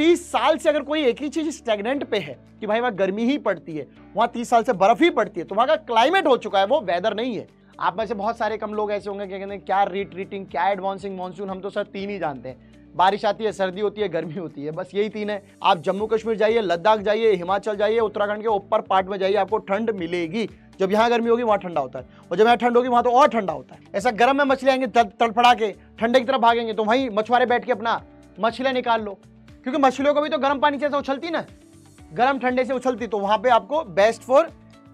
तीस साल से अगर कोई एक ही चीज स्टेगनेंट पे है कि भाई वहां गर्मी ही पड़ती है वहां तीस साल से बर्फ ही पड़ती है तो वहां का क्लाइमेट हो चुका है वो वेदर नहीं है आप में से बहुत सारे कम लोग ऐसे होंगे क्या कहते हैं क्या रिट्रीटिंग क्या एडवांसिंग मानसून हम तो सर तीन ही जानते हैं बारिश आती है सर्दी होती है गर्मी होती है बस यही तीन है आप जम्मू कश्मीर जाइए लद्दाख जाइए हिमाचल जाइए उत्तराखंड के ऊपर पार्ट में जाइए आपको ठंड मिलेगी जब यहाँ गर्मी होगी वहाँ ठंडा होता है और जब यहाँ ठंड होगी वहाँ तो और ठंडा होता है ऐसा गर्म में मछली आएंगे तड़फड़ा के ठंडे की तरफ भागेंगे तो वहीं मछुआरे बैठ के अपना मछलियाँ निकाल लो क्योंकि मछलियों को भी तो गर्म पानी जैसे उछलती ना गर्म ठंडे से उछलती तो वहां पे आपको बेस्ट फॉर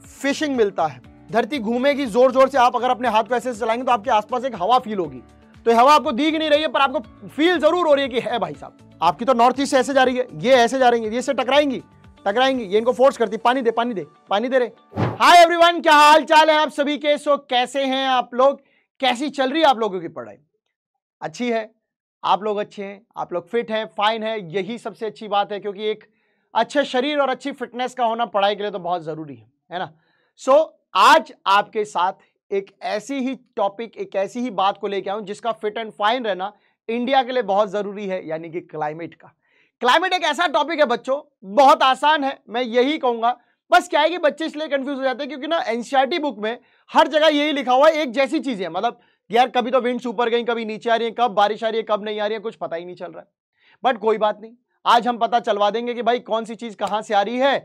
फिशिंग मिलता है धरती घूमेगी जोर जोर से आप अगर अपने हाथ को ऐसे चलाएंगे तो आपके आसपास एक हवा फील होगी तो हवा आपको दिख नहीं रही है पर आपको फील जरूर हो रही है कि है भाई साहब आपकी तो नॉर्थ ईस्ट से ऐसे जा रही है ये ऐसे जा रही है ये से टकराएंगी टकराएंगी ये इनको फोर्स करती पानी दे पानी दे पानी दे रहे हाय एवरीवन क्या हाल चाल है आप सभी के सो कैसे हैं आप लोग कैसी चल रही है आप लोगों की पढ़ाई अच्छी है आप लोग अच्छे हैं आप लोग फिट हैं फाइन है यही सबसे अच्छी बात है क्योंकि एक अच्छे शरीर और अच्छी फिटनेस का होना पढ़ाई के लिए तो बहुत ज़रूरी है है ना सो so, आज आपके साथ एक ऐसी ही टॉपिक एक ऐसी ही बात को लेकर आऊँ जिसका फिट एंड फाइन रहना इंडिया के लिए बहुत ज़रूरी है यानी कि क्लाइमेट का क्लाइमेट एक ऐसा टॉपिक है बच्चों बहुत आसान है मैं यही कहूंगा बस क्या है कि बच्चे इसलिए कंफ्यूज हो जाते हैं क्योंकि ना एनसीआरटी बुक में हर जगह यही लिखा हुआ है एक जैसी चीज़ें मतलब यार कभी तो विंड्स ऊपर गई कभी नीचे आ रही है कब बारिश आ रही है कब नहीं आ रही है कुछ पता ही नहीं चल रहा है बट कोई बात नहीं आज हम पता चलवा देंगे कि भाई कौन सी चीज कहाँ से आ रही है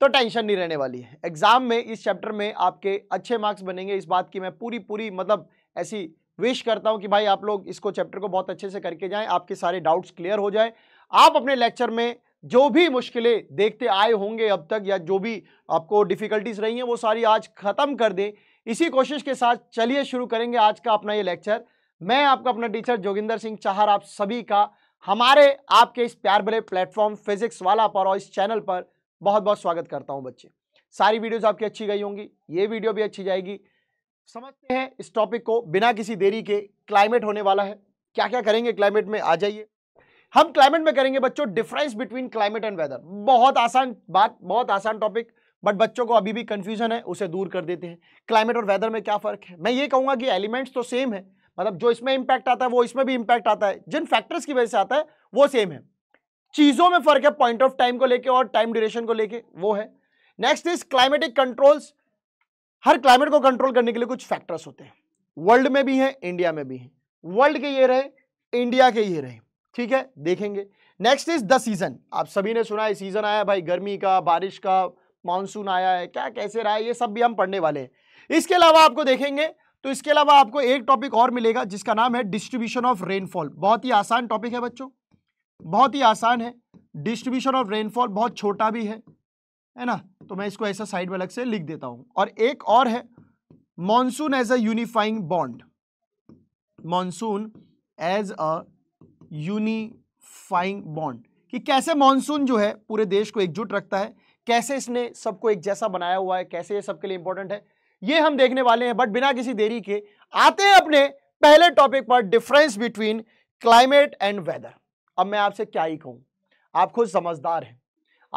तो टेंशन नहीं रहने वाली है एग्जाम में इस चैप्टर में आपके अच्छे मार्क्स बनेंगे इस बात की मैं पूरी पूरी मतलब ऐसी विश करता हूं कि भाई आप लोग इसको चैप्टर को बहुत अच्छे से करके जाएं आपके सारे डाउट्स क्लियर हो जाए आप अपने लेक्चर में जो भी मुश्किलें देखते आए होंगे अब तक या जो भी आपको डिफ़िकल्टीज रही हैं वो सारी आज ख़त्म कर दें इसी कोशिश के साथ चलिए शुरू करेंगे आज का अपना ये लेक्चर मैं आपका अपना टीचर जोगिंदर सिंह चाहर आप सभी का हमारे आपके इस प्यार भरे प्लेटफॉर्म फिजिक्स वाला पर और इस चैनल पर बहुत बहुत स्वागत करता हूँ बच्चे सारी वीडियोज आपकी अच्छी गई होंगी ये वीडियो भी अच्छी जाएगी समझते हैं इस टॉपिक को बिना किसी देरी के क्लाइमेट होने वाला है क्या क्या करेंगे क्लाइमेट में आ जाइए हम क्लाइमेट में करेंगे बच्चों difference between climate and weather बहुत आसान बात बहुत आसान टॉपिक बट बच्चों को अभी भी कन्फ्यूजन है उसे दूर कर देते हैं क्लाइमेट और वेदर में क्या फ़र्क है मैं ये कहूँगा कि एलिमेंट्स तो सेम है मतलब जो इसमें इम्पैक्ट आता है वो इसमें भी इम्पैक्ट आता है जिन फैक्टर्स की वजह से आता है वो सेम है चीज़ों में फ़र्क है पॉइंट ऑफ टाइम को लेके और टाइम ड्यूरेशन को लेके वो है नेक्स्ट इज क्लाइमेटिक कंट्रोल्स हर क्लाइमेट को कंट्रोल करने के लिए कुछ फैक्टर्स होते हैं वर्ल्ड में भी हैं इंडिया में भी हैं वर्ल्ड के ये रहे इंडिया के ये रहे ठीक है देखेंगे नेक्स्ट इज द सीजन आप सभी ने सुना है सीजन आया भाई गर्मी का बारिश का मानसून आया है क्या कैसे रहा है ये सब भी हम पढ़ने वाले हैं इसके अलावा आपको देखेंगे तो इसके अलावा आपको एक टॉपिक और मिलेगा जिसका नाम है डिस्ट्रीब्यूशन ऑफ रेनफॉल बहुत ही आसान टॉपिक है बच्चों बहुत ही आसान है डिस्ट्रीब्यूशन ऑफ रेनफॉल बहुत छोटा भी है है ना तो मैं इसको ऐसा साइड में अलग से लिख देता हूं और एक और है monsoon as a unifying bond monsoon as a unifying bond कि कैसे मॉनसून जो है पूरे देश को एकजुट रखता है कैसे इसने सबको एक जैसा बनाया हुआ है कैसे ये सबके लिए इंपॉर्टेंट है ये हम देखने वाले हैं बट बिना किसी देरी के आते हैं अपने पहले टॉपिक पर difference between climate and weather अब मैं आपसे क्या ही कहूँ आप खुद समझदार हैं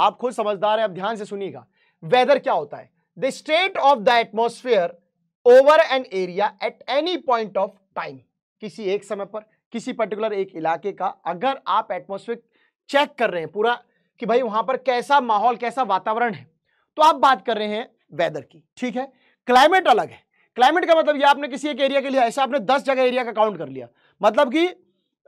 आप खुद समझदार हैं अब ध्यान से सुनिएगा वेदर क्या होता है the state of the atmosphere over an area at any point of time किसी एक समय पर किसी पर्टिकुलर एक इलाके का अगर आप एटमोस्फेयर चेक कर रहे हैं पूरा कि भाई वहां पर कैसा माहौल कैसा वातावरण है तो आप बात कर रहे हैं वेदर की ठीक है क्लाइमेट अलग है क्लाइमेट का मतलब ये आपने किसी एक एरिया के लिए ऐसे आपने दस जगह एरिया का काउंट कर लिया मतलब कि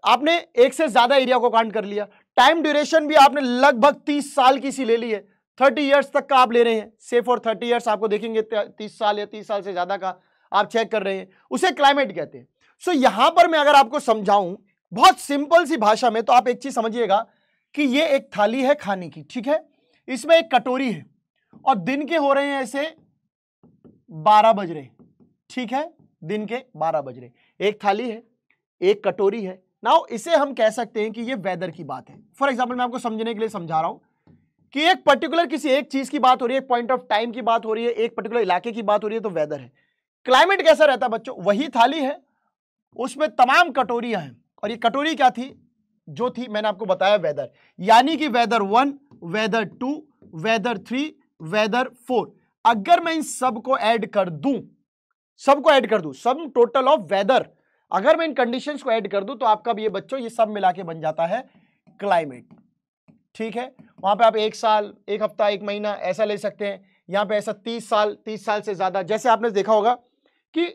आपने एक से ज्यादा एरिया को काउंट कर लिया टाइम ड्यूरेशन भी आपने लगभग तीस साल की सी ले ली है थर्टी ईयर्स तक का आप ले रहे हैं से फॉर थर्टी ईयर्स आपको देखेंगे तीस साल या तीस साल से ज्यादा का आप चेक कर रहे हैं उसे क्लाइमेट कहते हैं सो यहां पर मैं अगर आपको समझाऊं बहुत सिंपल सी भाषा में तो आप एक चीज समझिएगा कि ये एक थाली है खाने की ठीक है इसमें एक कटोरी है और दिन के हो रहे हैं ऐसे बारह बज रहे ठीक है दिन के बारह बज रहे एक थाली है एक कटोरी है नाउ इसे हम कह सकते हैं कि ये वेदर की बात है फॉर एग्जाम्पल मैं आपको समझने के लिए समझा रहा हूं कि एक पर्टिकुलर किसी एक चीज की बात हो रही है एक पॉइंट ऑफ टाइम की बात हो रही है एक पर्टिकुलर इलाके की बात हो रही है तो वेदर है क्लाइमेट कैसा रहता है बच्चों वही थाली है उसमें तमाम कटोरियां हैं और ये कटोरी क्या थी जो थी मैंने आपको बताया वेदर यानी कि weather one weather two weather three weather four अगर मैं इन सब को ऐड कर दूं सबको ऐड कर दूं सम टोटल ऑफ वेदर अगर मैं इन कंडीशंस को ऐड कर दूं तो आपका भी ये बच्चों ये सब मिला के बन जाता है क्लाइमेट ठीक है वहां पे आप एक साल एक हफ्ता एक महीना ऐसा ले सकते हैं यहां पे ऐसा तीस साल तीस साल से ज़्यादा जैसे आपने देखा होगा कि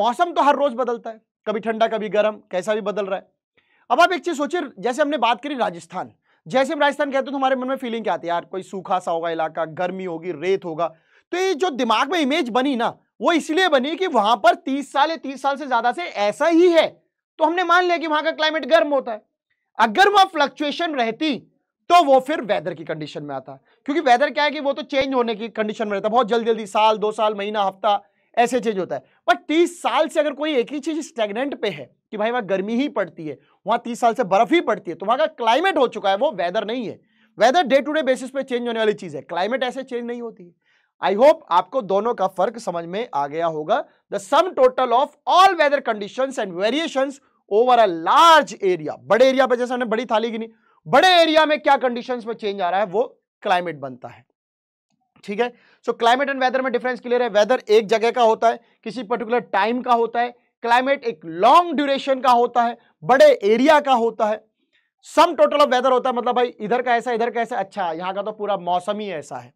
मौसम तो हर रोज़ बदलता है कभी ठंडा कभी गर्म कैसा भी बदल रहा है अब आप एक चीज सोचिए जैसे हमने बात करी राजस्थान जैसे हम राजस्थान कहते हैं तो हमारे मन में फीलिंग क्या आती है यार कोई सूखा सा होगा इलाका गर्मी होगी रेत होगा तो ये जो दिमाग में इमेज बनी ना वो इसलिए बनी कि वहां पर तीस साल या तीस साल से ज्यादा से ऐसा ही है तो हमने मान लिया कि वहां का क्लाइमेट गर्म होता है अगर वहां फ्लक्चुएशन रहती तो वो फिर वेदर की कंडीशन में आता क्योंकि वेदर क्या है कि वो तो चेंज होने की कंडीशन में रहता है बहुत जल्दी जल्दी साल दो साल महीना हफ्ता ऐसे चेंज होता है बट तीस साल से अगर कोई एक ही चीज स्टेगनेंट पे है कि भाई वहाँ गर्मी ही पड़ती है वहाँ तीस साल से बर्फ ही पड़ती है तो वहाँ का क्लाइमेट हो चुका है वो वेदर नहीं है weather day to day basis पे चेंज होने वाली चीज़ है क्लाइमेट ऐसे चेंज नहीं होती है आई होप आपको दोनों का फर्क समझ में आ गया होगा the sum total of all weather condition and variation over a large area बड़े एरिया पर जैसे हमने बड़ी थाली गिनी बड़े एरिया में क्या कंडीशन में चेंज आ रहा है वो क्लाइमेट बनता है ठीक है सो क्लाइमेट एंड वेदर में डिफरेंस क्लियर है वेदर एक जगह का होता है किसी पर्टिकुलर टाइम का होता है क्लाइमेट एक लॉन्ग ड्यूरेशन का होता है बड़े एरिया का होता है सम टोटल ऑफ वेदर होता है मतलब भाई इधर का ऐसा इधर का ऐसा अच्छा यहाँ का तो पूरा मौसम ही ऐसा है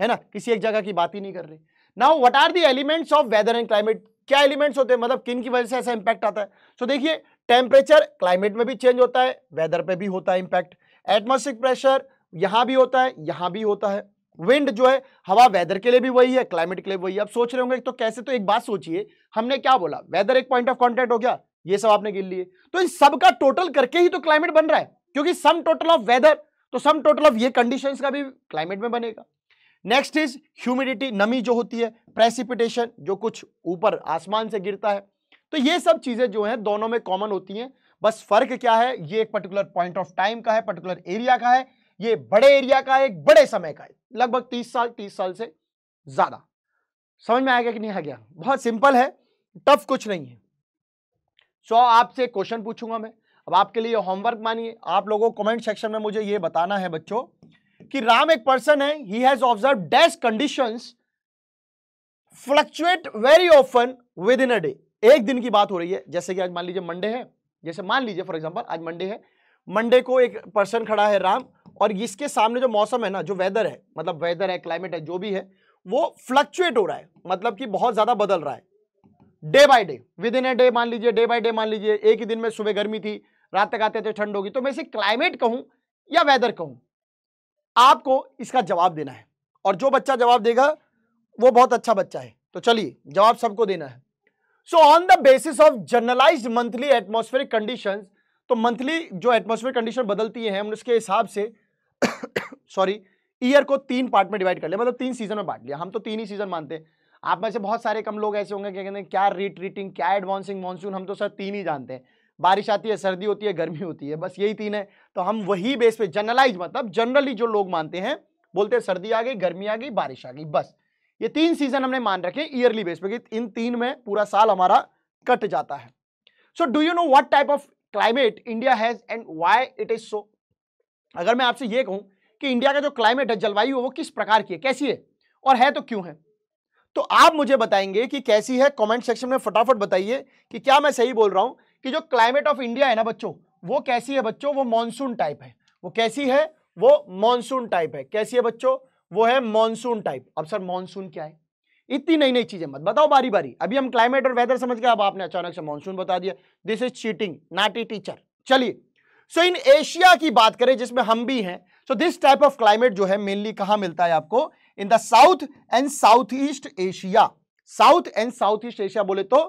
है ना किसी एक जगह की बात ही नहीं कर रही now what are the elements of weather and climate क्या एलिमेंट्स होते हैं मतलब किन की वजह से ऐसा इंपैक्ट आता है सो so, देखिए टेम्परेचर क्लाइमेट में भी चेंज होता है वेदर पे भी होता है इंपैक्ट एटमोसफिक प्रेशर यहाँ भी होता है यहाँ भी होता है विंड जो है हवा वेदर के लिए भी वही है क्लाइमेट के लिए वही है आप सोच रहे होंगे तो कैसे तो एक बात सोचिए हमने क्या बोला वेदर एक पॉइंट ऑफ कॉन्टेक्ट हो गया ये सब आपने गिन लिए तो इन सब का टोटल करके ही तो क्लाइमेट बन रहा है क्योंकि सम टोटल ऑफ वेदर तो सम टोटल ऑफ ये कंडीशन का भी क्लाइमेट में बनेगा नेक्स्ट इज ह्यूमिडिटी नमी जो होती है प्रेसिपिटेशन जो कुछ ऊपर आसमान से गिरता है तो ये सब चीज़ें जो हैं दोनों में कॉमन होती हैं बस फर्क क्या है ये एक पर्टिकुलर पॉइंट ऑफ टाइम का है पर्टिकुलर एरिया का है ये बड़े एरिया का एक बड़े समय का है लगभग तीस साल तीस साल से ज्यादा समझ में गया कि नहीं आ गया बहुत सिंपल है टफ कुछ नहीं है सो so, आपसे क्वेश्चन पूछूंगा मैं अब आपके लिए होमवर्क मानिए आप लोगों कमेंट सेक्शन में मुझे ये बताना है बच्चों कि राम एक पर्सन है he has observe dash condition fluctuate very often within a day एक दिन की बात हो रही है जैसे कि आज मान लीजिए मंडे है जैसे मान लीजिए फॉर एग्जाम्पल आज मंडे है मंडे को एक पर्सन खड़ा है राम और इसके सामने जो मौसम है ना जो वेदर है मतलब वेदर है क्लाइमेट है जो भी है वो फ्लक्चुएट हो रहा है मतलब कि बहुत ज़्यादा बदल रहा है day by day within a day मान लीजिए डे बाय डे मान लीजिए एक ही दिन में सुबह गर्मी थी रात तक आते थे ठंड होगी तो मैं इसे क्लाइमेट कहूं या वेदर कहूं आपको इसका जवाब देना है और जो बच्चा जवाब देगा वो बहुत अच्छा बच्चा है तो चलिए जवाब सबको देना है so on the basis of generalize monthly atmospheric condition तो मंथली जो एटमोस्फेयर कंडीशन बदलती है हम उसके हिसाब से सॉरी ईयर को तीन पार्ट में डिवाइड कर लिया मतलब तीन सीजन में बांट लिया हम तो तीन ही सीजन मानते हैं आप में से बहुत सारे कम लोग ऐसे होंगे क्या कहते हैं क्या रिट्रीटिंग क्या एडवांसिंग मानसून हम तो सर तीन ही जानते हैं बारिश आती है सर्दी होती है गर्मी होती है बस यही तीन है तो हम वही बेस पे जनरलाइज मतलब जनरली जो लोग मानते हैं बोलते हैं सर्दी आ गई गर्मी आ गई बारिश आ गई बस ये तीन सीजन हमने मान रखे ईयरली बेस पे कि इन तीन में पूरा साल हमारा कट जाता है so do you know what type of climate India has and why it is so अगर मैं आपसे ये कहूं कि इंडिया का जो क्लाइमेट है जलवायु है वो किस प्रकार की है कैसी है और है तो क्यों है तो आप मुझे बताएंगे कि कैसी है कमेंट सेक्शन में फटाफट बताइए कि क्या मैं सही बोल रहा हूं कि जो क्लाइमेट ऑफ इंडिया है ना बच्चों वो कैसी है बच्चों वो मानसून टाइप है वो कैसी है वो मानसून टाइप है कैसी है बच्चों वो है मानसून टाइप अब सर मानसून क्या है इतनी नई नई चीजें मत बताओ बारी बारी अभी हम क्लाइमेट और वेदर समझ गए अब आपने अचानक से मानसून बता दिया this is cheating naughty teacher चलिए सो इन एशिया की बात करें जिसमें हम भी हैं so this type of climate जो है मेनली कहां मिलता है आपको in the south and south east Asia south and south east Asia बोले तो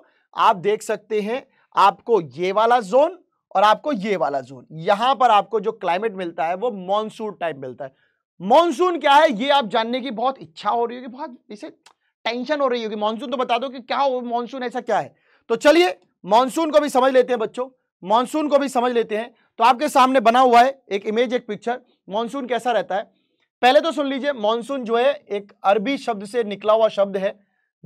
आप देख सकते हैं आपको ये वाला जोन और आपको ये वाला जोन यहां पर आपको जो क्लाइमेट मिलता है वो मानसून टाइप मिलता है मानसून क्या है ये आप जानने की बहुत इच्छा हो रही होगी बहुत इसे टेंशन हो रही होगी मानसून तो बता दो कि क्या हो मानसून ऐसा क्या है तो चलिए मानसून को भी समझ लेते हैं बच्चों मानसून को भी समझ लेते हैं तो आपके सामने बना हुआ है एक इमेज एक पिक्चर मानसून कैसा रहता है पहले तो सुन लीजिए मानसून जो है एक अरबी शब्द से निकला हुआ शब्द है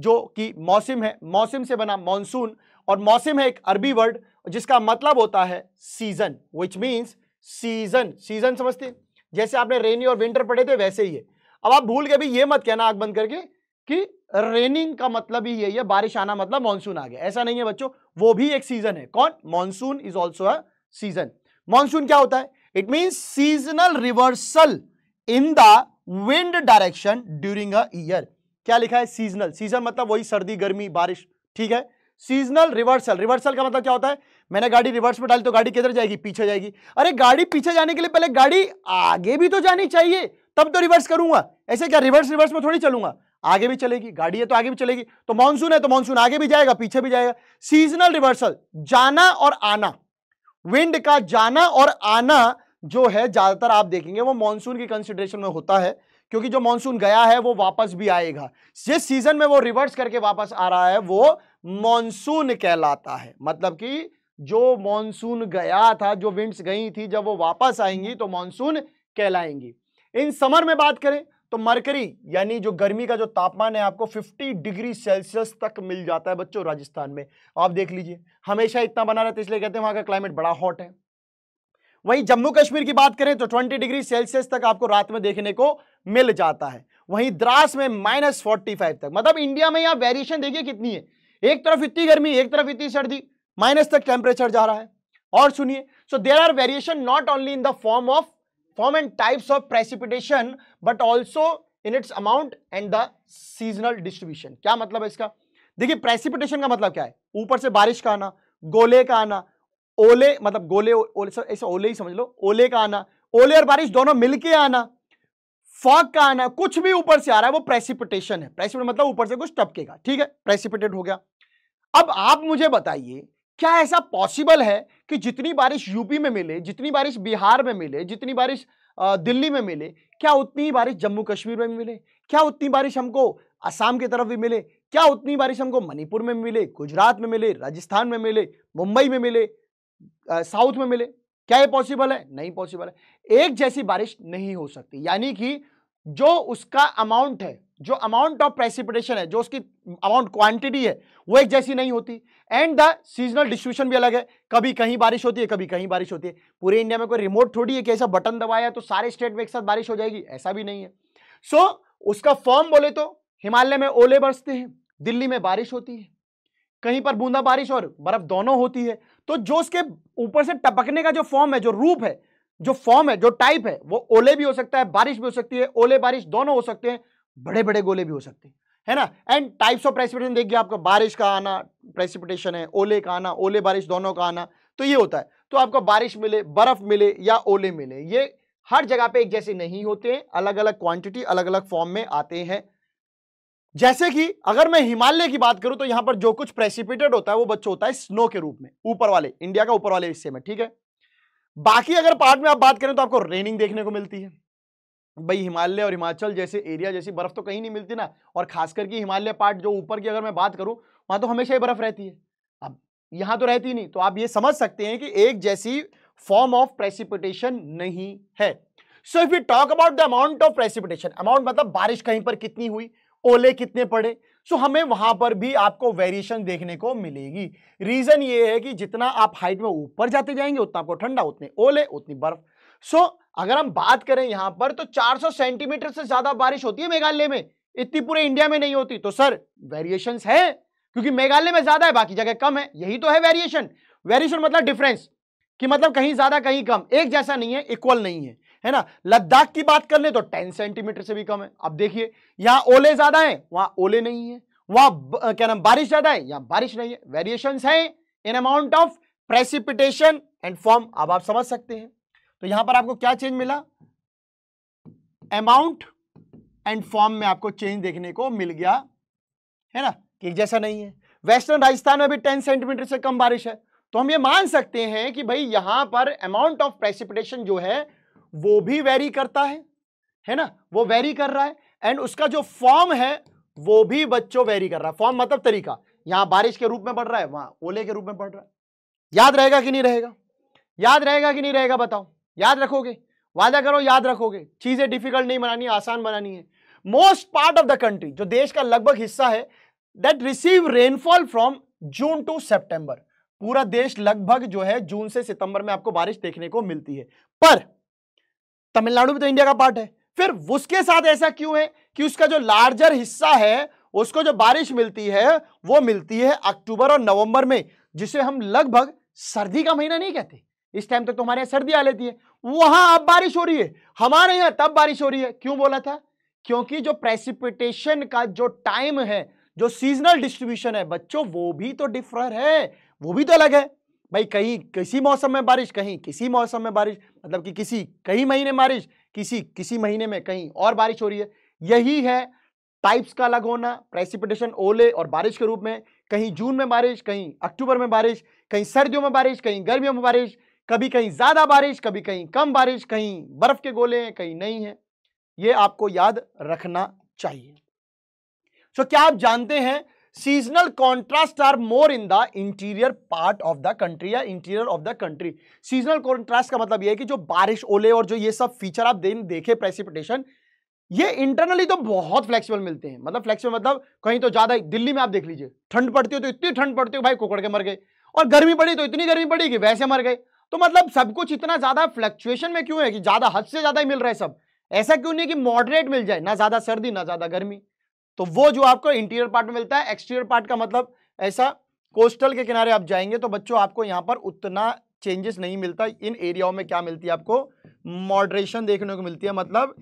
जो कि मौसम है मौसम से बना मानसून और मौसम है एक अरबी वर्ड जिसका मतलब होता है season which means season season समझते हैं जैसे आपने रेनी और विंटर पढ़े थे वैसे ही है अब आप भूल के भी ये मत कहना आग बंद करके कि रेनिंग का मतलब ही यही है बारिश आना मतलब मानसून आ गया ऐसा नहीं है बच्चों वो भी एक सीजन है कौन monsoon is also a season monsoon क्या होता है it mean seasonal reversal in the wind direction during a year क्या लिखा है सीजनल सीजन मतलब वही सर्दी गर्मी बारिश ठीक है सीजनल रिवर्सल रिवर्सल का मतलब क्या होता है मैंने गाड़ी रिवर्स में डाली तो गाड़ी किधर जाएगी पीछे जाएगी अरे गाड़ी पीछे जाने के लिए पहले गाड़ी आगे भी तो जानी चाहिए तब तो रिवर्स करूंगा ऐसे क्या रिवर्स रिवर्स में थोड़ी चलूंगा आगे भी चलेगी गाड़ी है तो आगे भी चलेगी तो मानसून है तो मानसून आगे भी जाएगा पीछे भी जाएगा सीजनल रिवर्सल जाना और आना विंड का जाना और आना जो है ज़्यादातर आप देखेंगे वो मानसून की कंसिडरेशन में होता है क्योंकि जो मानसून गया है वो वापस भी आएगा जिस सीजन में वो रिवर्स करके वापस आ रहा है वो मानसून कहलाता है मतलब कि जो मानसून गया था जो विंड्स गई थी जब वो वापस आएंगी तो मानसून कहलाएंगी इन समर में बात करें तो मरकरी यानी जो गर्मी का जो तापमान है आपको 50 डिग्री सेल्सियस तक मिल जाता है बच्चों राजस्थान में आप देख लीजिए हमेशा इतना बना रहता है इसलिए कहते हैं वहां का क्लाइमेट बड़ा हॉट है वहीं जम्मू कश्मीर की बात करें तो 20 डिग्री सेल्सियस तक आपको रात में देखने को मिल जाता है वहीं द्रास में माइनस तक मतलब इंडिया में यहां वेरिएशन देखिए कितनी है एक तरफ इतनी गर्मी एक तरफ इतनी सर्दी माइनस तक टेम्परेचर जा रहा है और सुनिए so there are variation not only in the form of form and types of precipitation but also in its amount and the seasonal distribution क्या मतलब है इसका देखिए precipitation का मतलब क्या है ऊपर से बारिश का आना गोले का आना ओले मतलब गोले ओले सब ऐसे ओले ही समझ लो ओले का आना ओले और बारिश दोनों मिलके आना फॉग का आना कुछ भी ऊपर से आ रहा है वो प्रेसिपिटेशन है प्रेसिपिटेशन मतलब ऊपर से कुछ टपकेगा ठीक है प्रेसिपिटेट हो गया अब आप मुझे बताइए क्या ऐसा पॉसिबल है कि जितनी बारिश यूपी में मिले जितनी बारिश बिहार में मिले जितनी बारिश दिल्ली में मिले क्या उतनी बारिश जम्मू कश्मीर में मिले क्या उतनी बारिश हमको असम की तरफ भी मिले क्या उतनी बारिश हमको मणिपुर में मिले गुजरात में मिले राजस्थान में मिले मुंबई में मिले साउथ में मिले क्या ये पॉसिबल है नहीं पॉसिबल है एक जैसी बारिश नहीं हो सकती यानी कि जो उसका अमाउंट है जो अमाउंट ऑफ प्रेसिपिटेशन है जो उसकी अमाउंट क्वांटिटी है वो एक जैसी नहीं होती एंड द सीजनल डिस्ट्रीब्यूशन भी अलग है कभी कहीं बारिश होती है कभी कहीं बारिश होती है पूरे इंडिया में कोई रिमोट थोड़ी है कि ऐसा बटन दबाया तो सारे स्टेट में एक साथ बारिश हो जाएगी ऐसा भी नहीं है सो so, उसका फॉर्म बोले तो हिमालय में ओले बरसते हैं दिल्ली में बारिश होती है कहीं पर बूंदा बारिश और बर्फ दोनों होती है तो जो उसके ऊपर से टपकने का जो फॉर्म है जो रूप है जो फॉर्म है जो टाइप है वो ओले भी हो सकता है बारिश भी हो सकती है ओले बारिश दोनों हो सकते हैं बड़े बड़े गोले भी हो सकते हैं है ना एंड टाइप्स ऑफ प्रेसिपिटेशन देखिए आपका बारिश का आना प्रेसिपिटेशन है ओले का आना ओले बारिश दोनों का आना तो ये होता है तो आपको बारिश मिले बर्फ मिले या ओले मिले ये हर जगह पे एक जैसे नहीं होते हैं अलग अलग क्वांटिटी अलग अलग फॉर्म में आते हैं जैसे कि अगर मैं हिमालय की बात करूं तो यहां पर जो कुछ प्रेसिपिटेड होता है वो बच्चों होता है स्नो के रूप में ऊपर वाले इंडिया का ऊपर वाले हिस्से में ठीक है बाकी अगर पार्ट में आप बात करें तो आपको रेनिंग देखने को मिलती है भाई हिमालय और हिमाचल जैसे एरिया जैसी बर्फ़ तो कहीं नहीं मिलती ना और खास करके हिमालय पार्ट जो ऊपर की अगर मैं बात करूँ वहाँ तो हमेशा ही बर्फ़ रहती है अब यहाँ तो रहती नहीं तो आप ये समझ सकते हैं कि एक जैसी फॉर्म ऑफ प्रेसिपिटेशन नहीं है so if you talk about the amount of precipitation amount मतलब बारिश कहीं पर कितनी हुई ओले कितने पड़े सो so, हमें वहां पर भी आपको वेरिएशन देखने को मिलेगी रीजन ये है कि जितना आप हाइट में ऊपर जाते जाएंगे उतना आपको ठंडा उतने ओले उतनी बर्फ सो so, अगर हम बात करें यहां पर तो 400 सेंटीमीटर से ज्यादा बारिश होती है मेघालय में इतनी पूरे इंडिया में नहीं होती तो सर वेरिएशन है क्योंकि मेघालय में ज्यादा है बाकी जगह कम है यही तो है वेरिएशन वेरिएशन मतलब डिफरेंस कि मतलब कहीं ज्यादा कहीं कम एक जैसा नहीं है इक्वल नहीं है है ना लद्दाख की बात कर ले तो 10 सेंटीमीटर से भी कम है अब देखिए यहां ओले ज्यादा है वहां ओले नहीं है वहां क्या नाम बारिश ज्यादा है यहां बारिश नहीं है वेरिएशन है in amount of precipitation and form अब आप समझ सकते हैं तो यहां पर आपको क्या चेंज मिला अमाउंट एंड फॉर्म में आपको चेंज देखने को मिल गया है ना कि जैसा नहीं है वेस्टर्न राजस्थान में भी टेन सेंटीमीटर से कम बारिश है तो हम ये मान सकते हैं कि भाई यहां पर अमाउंट ऑफ प्रेसिपिटेशन जो है वो भी वेरी करता है है ना वो वेरी कर रहा है एंड उसका जो फॉर्म है वो भी बच्चों वेरी कर रहा है फॉर्म मतलब तरीका यहां बारिश के रूप में बढ़ रहा है वहां ओले के रूप में बढ़ रहा है याद रहेगा कि नहीं रहेगा याद रहेगा कि नहीं रहेगा बताओ याद रखोगे वादा करो याद रखोगे चीजें डिफिकल्ट नहीं बनानी आसान बनानी है most part of the country जो देश का लगभग हिस्सा है that receive rainfall from June to September पूरा देश लगभग जो है जून से सितंबर में आपको बारिश देखने को मिलती है पर तमिलनाडु भी तो इंडिया का पार्ट है फिर उसके साथ ऐसा क्यों है कि उसका जो लार्जर हिस्सा है उसको जो बारिश मिलती है वो मिलती है अक्टूबर और नवंबर में जिसे हम लगभग सर्दी का महीना नहीं कहते इस टाइम तक तो, हमारे यहाँ सर्दी आ लेती है वहां अब बारिश हो रही है हमारे यहाँ तब बारिश हो रही है क्यों बोला था क्योंकि जो प्रेसिपिटेशन का जो टाइम है जो सीजनल डिस्ट्रीब्यूशन है बच्चों वो भी तो डिफर है वो भी तो अलग है भाई कहीं किसी मौसम में बारिश कहीं किसी मौसम में बारिश मतलब कि किसी कई महीने बारिश किसी किसी महीने में कहीं और बारिश हो रही है यही है टाइप्स का अलग होना प्रेसिपिटेशन ओले और बारिश के रूप में कहीं जून में बारिश कहीं अक्टूबर में बारिश कहीं सर्दियों में बारिश कहीं गर्मियों में बारिश कभी कहीं ज़्यादा बारिश कभी कहीं कम बारिश कहीं बर्फ़ के गोले हैं कहीं नहीं है ये आपको याद रखना चाहिए सो so, क्या आप जानते हैं seasonal contrast are more in the interior part of the country या interior of the country seasonal contrast का मतलब यह है कि जो बारिश ओले और जो ये सब फीचर आप देन देखे प्रेसिपिटेशन ये इंटरनली तो बहुत फ्लेक्सिबल मिलते हैं मतलब फ्लेक्सिबल मतलब कहीं तो ज्यादा दिल्ली में आप देख लीजिए ठंड पड़ती हो तो इतनी ठंड पड़ती हो भाई कुकड़ के मर गए और गर्मी पड़ी तो इतनी गर्मी पड़ी कि वैसे मर गए तो मतलब सब कुछ इतना ज्यादा फ्लक्चुएशन में क्यों है कि ज्यादा हद से ज्यादा ही मिल रहा है सब ऐसा क्यों नहीं कि मॉडरेट मिल जाए ना ज्यादा सर्दी ना ज्यादा गर्मी तो वो जो आपको इंटीरियर पार्ट में मिलता है एक्सटीरियर पार्ट का मतलब ऐसा कोस्टल के किनारे आप जाएंगे तो बच्चों आपको यहाँ पर उतना चेंजेस नहीं मिलता इन एरियाओं में क्या मिलती है आपको मॉडरेशन देखने को मिलती है मतलब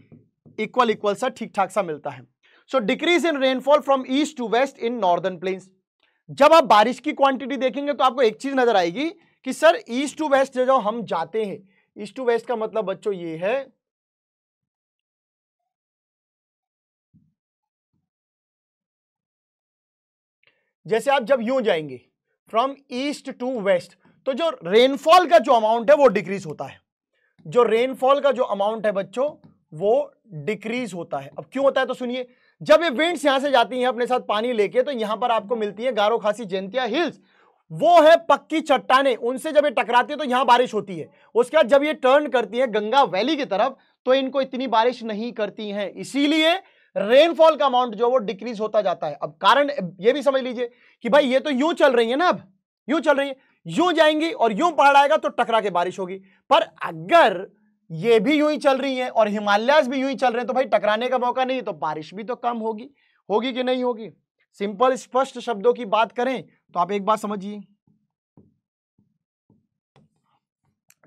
इक्वल इक्वल सा ठीक ठाक सा मिलता है so decrease in rainfall from east to west in northern plains जब आप बारिश की क्वांटिटी देखेंगे तो आपको एक चीज नजर आएगी कि सर ईस्ट टू वेस्ट जो हम जाते हैं ईस्ट टू वेस्ट का मतलब बच्चों ये है जैसे आप जब यूं जाएंगे फ्रॉम ईस्ट टू वेस्ट तो जो रेनफॉल का जो अमाउंट है वो डिक्रीज होता है जो रेनफॉल का जो अमाउंट है बच्चों वो डिक्रीज होता है अब क्यों होता है तो सुनिए जब ये विंड्स यहां से जाती हैं अपने साथ पानी लेके तो यहां पर आपको मिलती है गारो खासी जयंतिया हिल्स वो है पक्की चट्टाने उनसे जब ये टकराती है तो यहां बारिश होती है उसके बाद जब ये टर्न करती है गंगा वैली की तरफ तो इनको इतनी बारिश नहीं करती है इसीलिए रेनफॉल का अमाउंट जो वो डिक्रीज होता जाता है अब कारण ये भी समझ लीजिए कि भाई ये तो यूं चल रही है ना अब यूं चल रही है यूं जाएंगी और यूं पहाड़ आएगा तो टकरा के बारिश होगी पर अगर ये भी यूं ही चल रही है और हिमालय भी यूं ही चल रहे हैं तो भाई टकराने का मौका नहीं है तो बारिश भी तो कम होगी होगी कि नहीं होगी सिंपल स्पष्ट शब्दों की बात करें तो आप एक बात समझिए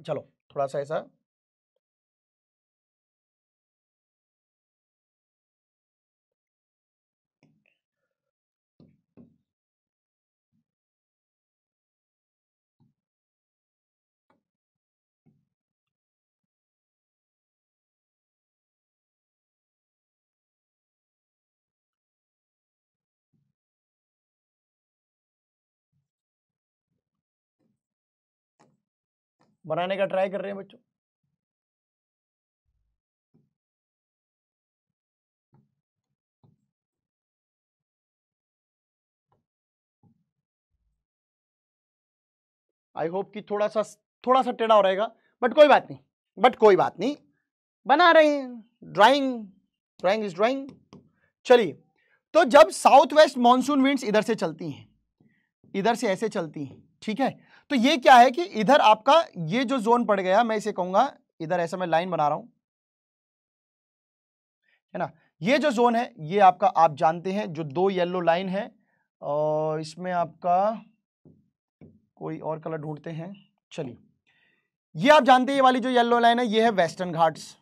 चलो थोड़ा सा ऐसा बनाने का ट्राई कर रहे हैं बच्चों आई होप कि थोड़ा सा थोड़ा सा टेढ़ा हो रहेगा बट कोई बात नहीं बट कोई बात नहीं बना रहे हैं ड्राइंग ड्राइंग इज ड्राइंग चलिए तो जब साउथ वेस्ट मानसून विंड्स इधर से चलती हैं इधर से ऐसे चलती हैं ठीक है तो ये क्या है कि इधर आपका ये जो जोन पड़ गया मैं इसे कहूंगा इधर ऐसा मैं लाइन बना रहा हूं है ना ये जो जोन है ये आपका आप जानते हैं जो दो येलो लाइन है और इसमें आपका कोई और कलर ढूंढते हैं चलिए ये आप जानते हैं ये वाली जो येलो लाइन है ये है वेस्टर्न घाट्स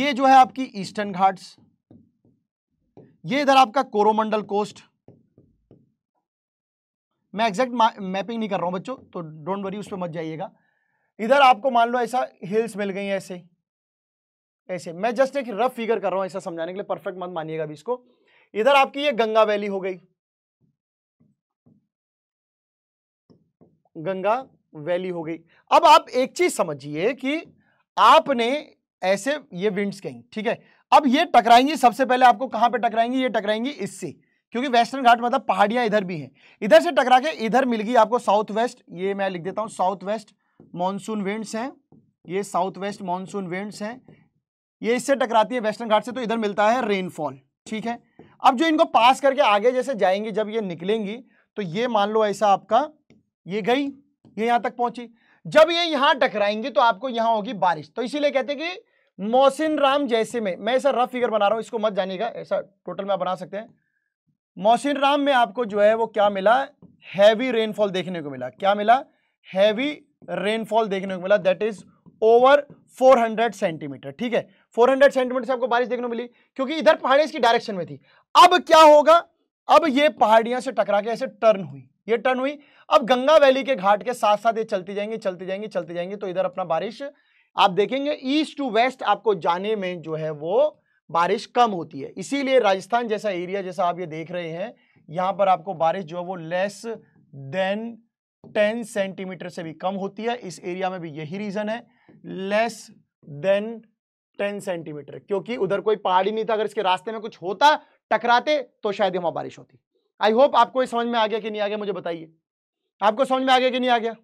ये जो है आपकी ईस्टर्न घाट्स ये इधर आपका कोरोमंडल कोस्ट मैं एग्जैक्ट मैपिंग नहीं कर रहा हूँ बच्चों तो डोंट वरी उस पर मत जाइएगा इधर आपको मान लो ऐसा हिल्स मिल गई ऐसे ऐसे मैं जस्ट एक रफ फिगर कर रहा हूँ ऐसा समझाने के लिए परफेक्ट मत मानिएगा अभी इसको इधर आपकी ये गंगा वैली हो गई गंगा वैली हो गई अब आप एक चीज समझिए कि आपने ऐसे ये विंड्स कहीं ठीक है अब ये टकराएंगी सबसे पहले आपको कहां पे टकराएंगी ये टकराएंगी इससे क्योंकि वेस्टर्न घाट मतलब पहाड़ियां इधर भी हैं इधर से टकरा के इधर मिल गई आपको साउथ वेस्ट ये मैं लिख देता हूँ साउथ वेस्ट मानसून विंड्स हैं ये साउथ वेस्ट मानसून विंड्स हैं ये इससे टकराती है वेस्टर्न घाट से तो इधर मिलता है रेनफॉल ठीक है अब जो इनको पास करके आगे जैसे जाएंगी जब ये निकलेंगी तो ये मान लो ऐसा आपका ये गई ये यहाँ तक पहुंची जब ये यहाँ टकराएंगी तो आपको यहाँ होगी बारिश तो इसीलिए कहते हैं कि मोहसिन राम जैसे में मैं ऐसा रफ फिगर बना रहा हूँ इसको मत जानिएगा ऐसा टोटल में आप बना सकते हैं मौसिन राम में आपको जो है वो क्या मिला हैवी रेनफॉल देखने को मिला क्या मिला हैवी रेनफॉल देखने को मिला दैट इज ओवर 400 सेंटीमीटर ठीक है 400 सेंटीमीटर से आपको बारिश देखने को मिली क्योंकि इधर पहाड़ियां इसकी डायरेक्शन में थी अब क्या होगा अब ये पहाड़ियां से टकरा के ऐसे टर्न हुई ये टर्न हुई अब गंगा वैली के घाट के साथ साथ ये चलती जाएंगी चलती जाएंगी चलती जाएंगी तो इधर अपना बारिश आप देखेंगे ईस्ट टू वेस्ट आपको जाने में जो है वो बारिश कम होती है इसीलिए राजस्थान जैसा एरिया जैसा आप ये देख रहे हैं यहाँ पर आपको बारिश जो है वो लेस देन टेन सेंटीमीटर से भी कम होती है इस एरिया में भी यही रीज़न है लेस देन टेन सेंटीमीटर क्योंकि उधर कोई पहाड़ी नहीं था अगर इसके रास्ते में कुछ होता टकराते तो शायद वहां बारिश होती आई होप आपको ये समझ में आ गया कि नहीं आ गया मुझे बताइए आपको समझ में आ गया कि नहीं आ गया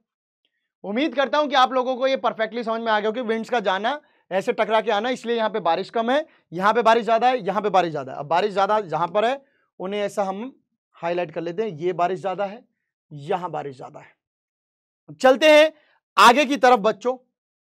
उम्मीद करता हूं कि आप लोगों को ये परफेक्टली समझ में आ गया कि विंड्स का जाना ऐसे टकरा के आना इसलिए यहाँ पे बारिश कम है यहाँ पे बारिश ज़्यादा है यहाँ पे बारिश ज़्यादा है अब बारिश ज़्यादा जहां पर है उन्हें ऐसा हम हाईलाइट कर लेते हैं ये बारिश ज़्यादा है यहाँ बारिश ज़्यादा है चलते हैं आगे की तरफ बच्चों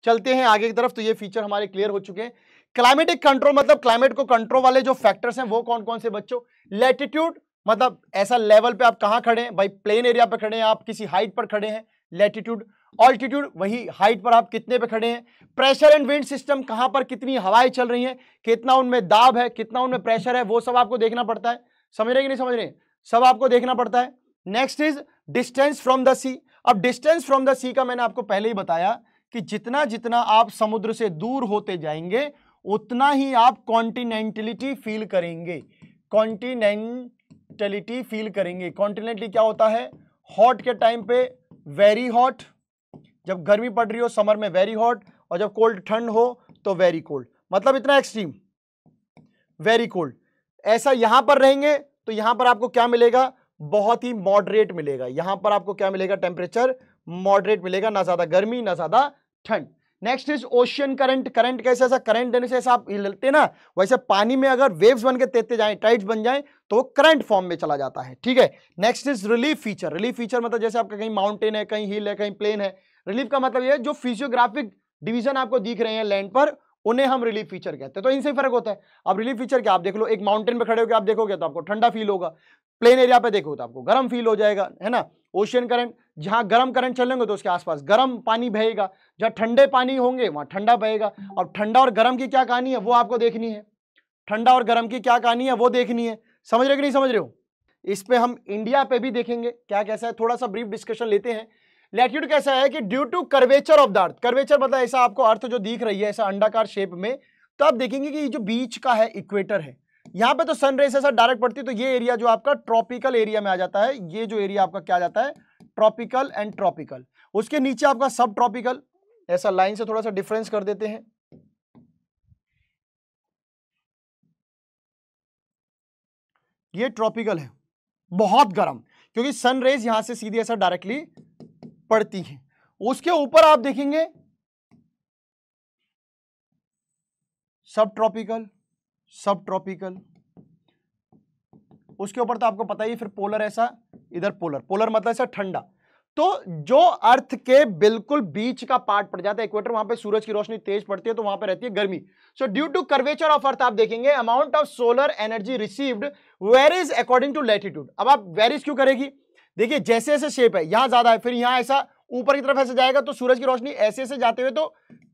चलते हैं आगे की तरफ तो ये फीचर हमारे क्लियर हो चुके हैं क्लाइमेटिक कंट्रोल मतलब क्लाइमेट को कंट्रोल वाले जो फैक्टर्स हैं वो कौन कौन से बच्चों लेटिट्यूड मतलब ऐसा लेवल पे आप कहाँ खड़े हैं भाई प्लेन एरिया पे खड़े हैं आप किसी हाइट पर खड़े हैं लेटिट्यूड ऑल्टीट्यूड वही हाइट पर आप कितने पे खड़े हैं प्रेशर एंड विंड सिस्टम कहां पर कितनी हवाएं चल रही हैं कितना उनमें दाब है कितना उनमें प्रेशर है वो सब आपको देखना पड़ता है समझ रहे कि नहीं समझ रहे सब आपको देखना पड़ता है next is distance from the sea अब डिस्टेंस फ्रॉम द सी का मैंने आपको पहले ही बताया कि जितना जितना आप समुद्र से दूर होते जाएंगे उतना ही आप कॉन्टिनेंटलिटी फील करेंगे कॉन्टिनेंटलिटी फील करेंगे कॉन्टिनेंटली क्या होता है हॉट के टाइम पे वेरी हॉट जब गर्मी पड़ रही हो समर में वेरी हॉट और जब कोल्ड ठंड हो तो वेरी कोल्ड मतलब इतना एक्सट्रीम वेरी कोल्ड ऐसा यहां पर रहेंगे तो यहां पर आपको क्या मिलेगा बहुत ही मॉडरेट मिलेगा यहां पर आपको क्या मिलेगा टेम्परेचर मॉडरेट मिलेगा ना ज्यादा गर्मी ना ज्यादा ठंड next is ocean current current कैसे ऐसा करंट देने से ऐसा आप हिलते ना वैसे पानी में अगर वेव्स बन के तैरते जाए टाइट बन जाए तो वो करंट फॉर्म में चला जाता है ठीक है next is relief feature relief feature मतलब जैसे आपका कहीं माउंटेन है कहीं हिल है कहीं प्लेन है रिलीफ का मतलब यह जो फिजियोग्राफिक डिवीजन आपको दिख रहे हैं लैंड पर उन्हें हम रिलीफ फीचर कहते हैं तो इनसे फर्क होता है अब रिलीफ फीचर क्या आप देख लो एक माउंटेन पर खड़े होकर आप देखोगे तो आपको ठंडा फील होगा प्लेन एरिया पर देखो तो आपको गर्म फील हो जाएगा है ना ओशियन करंट जहां गर्म करंट चलेंगे तो उसके आसपास गर्म पानी बहेगा जहां ठंडे पानी होंगे वहां ठंडा बहेगा अब ठंडा और गर्म की क्या कहानी है वो आपको देखनी है ठंडा और गर्म की क्या कहानी है वो देखनी है समझ रहे कि नहीं समझ रहे हो इस पर हम इंडिया पे भी देखेंगे क्या कैसा है थोड़ा सा ब्रीफ डिस्कशन लेते हैं लैट्यूड कैसा है कि due to curvature of the earth curvature मतलब ऐसा आपको अर्थ जो दिख रही है ऐसा अंडाकार शेप में तो आप देखेंगे कि ये जो बीच का है इक्वेटर है यहां पे तो सन रेस ऐसा डायरेक्ट पड़ती है तो ये एरिया जो आपका ट्रॉपिकल एरिया में आ जाता है ये जो एरिया आपका क्या जाता है ट्रॉपिकल एंड ट्रॉपिकल उसके नीचे आपका सब ट्रॉपिकल ऐसा लाइन से थोड़ा सा डिफरेंस कर देते हैं ये ट्रॉपिकल है बहुत गर्म क्योंकि सन रेज यहां से सीधे ऐसा डायरेक्टली पड़ती हैं उसके ऊपर आप देखेंगे सब ट्रॉपिकल सब ट्रॉपिकल उसके ऊपर तो आपको पता ही फिर पोलर ऐसा इधर पोलर पोलर मतलब ऐसा ठंडा तो जो अर्थ के बिल्कुल बीच का पार्ट पड़ जाता है इक्वेटर वहां पे सूरज की रोशनी तेज पड़ती है तो वहां पे रहती है गर्मी so due to curvature of earth आप देखेंगे amount of solar energy received varies according to latitude अब आप वेर इज क्यों करेगी देखिए जैसे ऐसे शेप है यहां ज़्यादा है फिर यहां ऐसा ऊपर की तरफ ऐसे जाएगा तो सूरज की रोशनी ऐसे ऐसे जाते हुए तो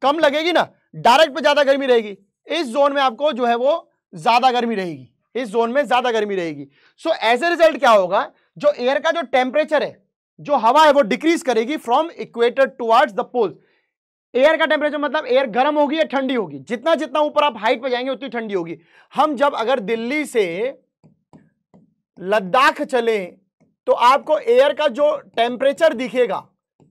कम लगेगी ना डायरेक्ट पे ज़्यादा गर्मी रहेगी इस जोन में आपको जो है वो ज़्यादा गर्मी रहेगी इस जोन में ज़्यादा गर्मी रहेगी so so, as a result क्या होगा जो एयर का जो टेम्परेचर है जो हवा है वो डिक्रीज करेगी from equator towards the pole air का टेम्परेचर मतलब एयर गर्म होगी या ठंडी होगी जितना जितना ऊपर आप हाइट पर जाएंगे उतनी ठंडी होगी हम जब अगर दिल्ली से लद्दाख चले तो आपको एयर का जो टेम्परेचर दिखेगा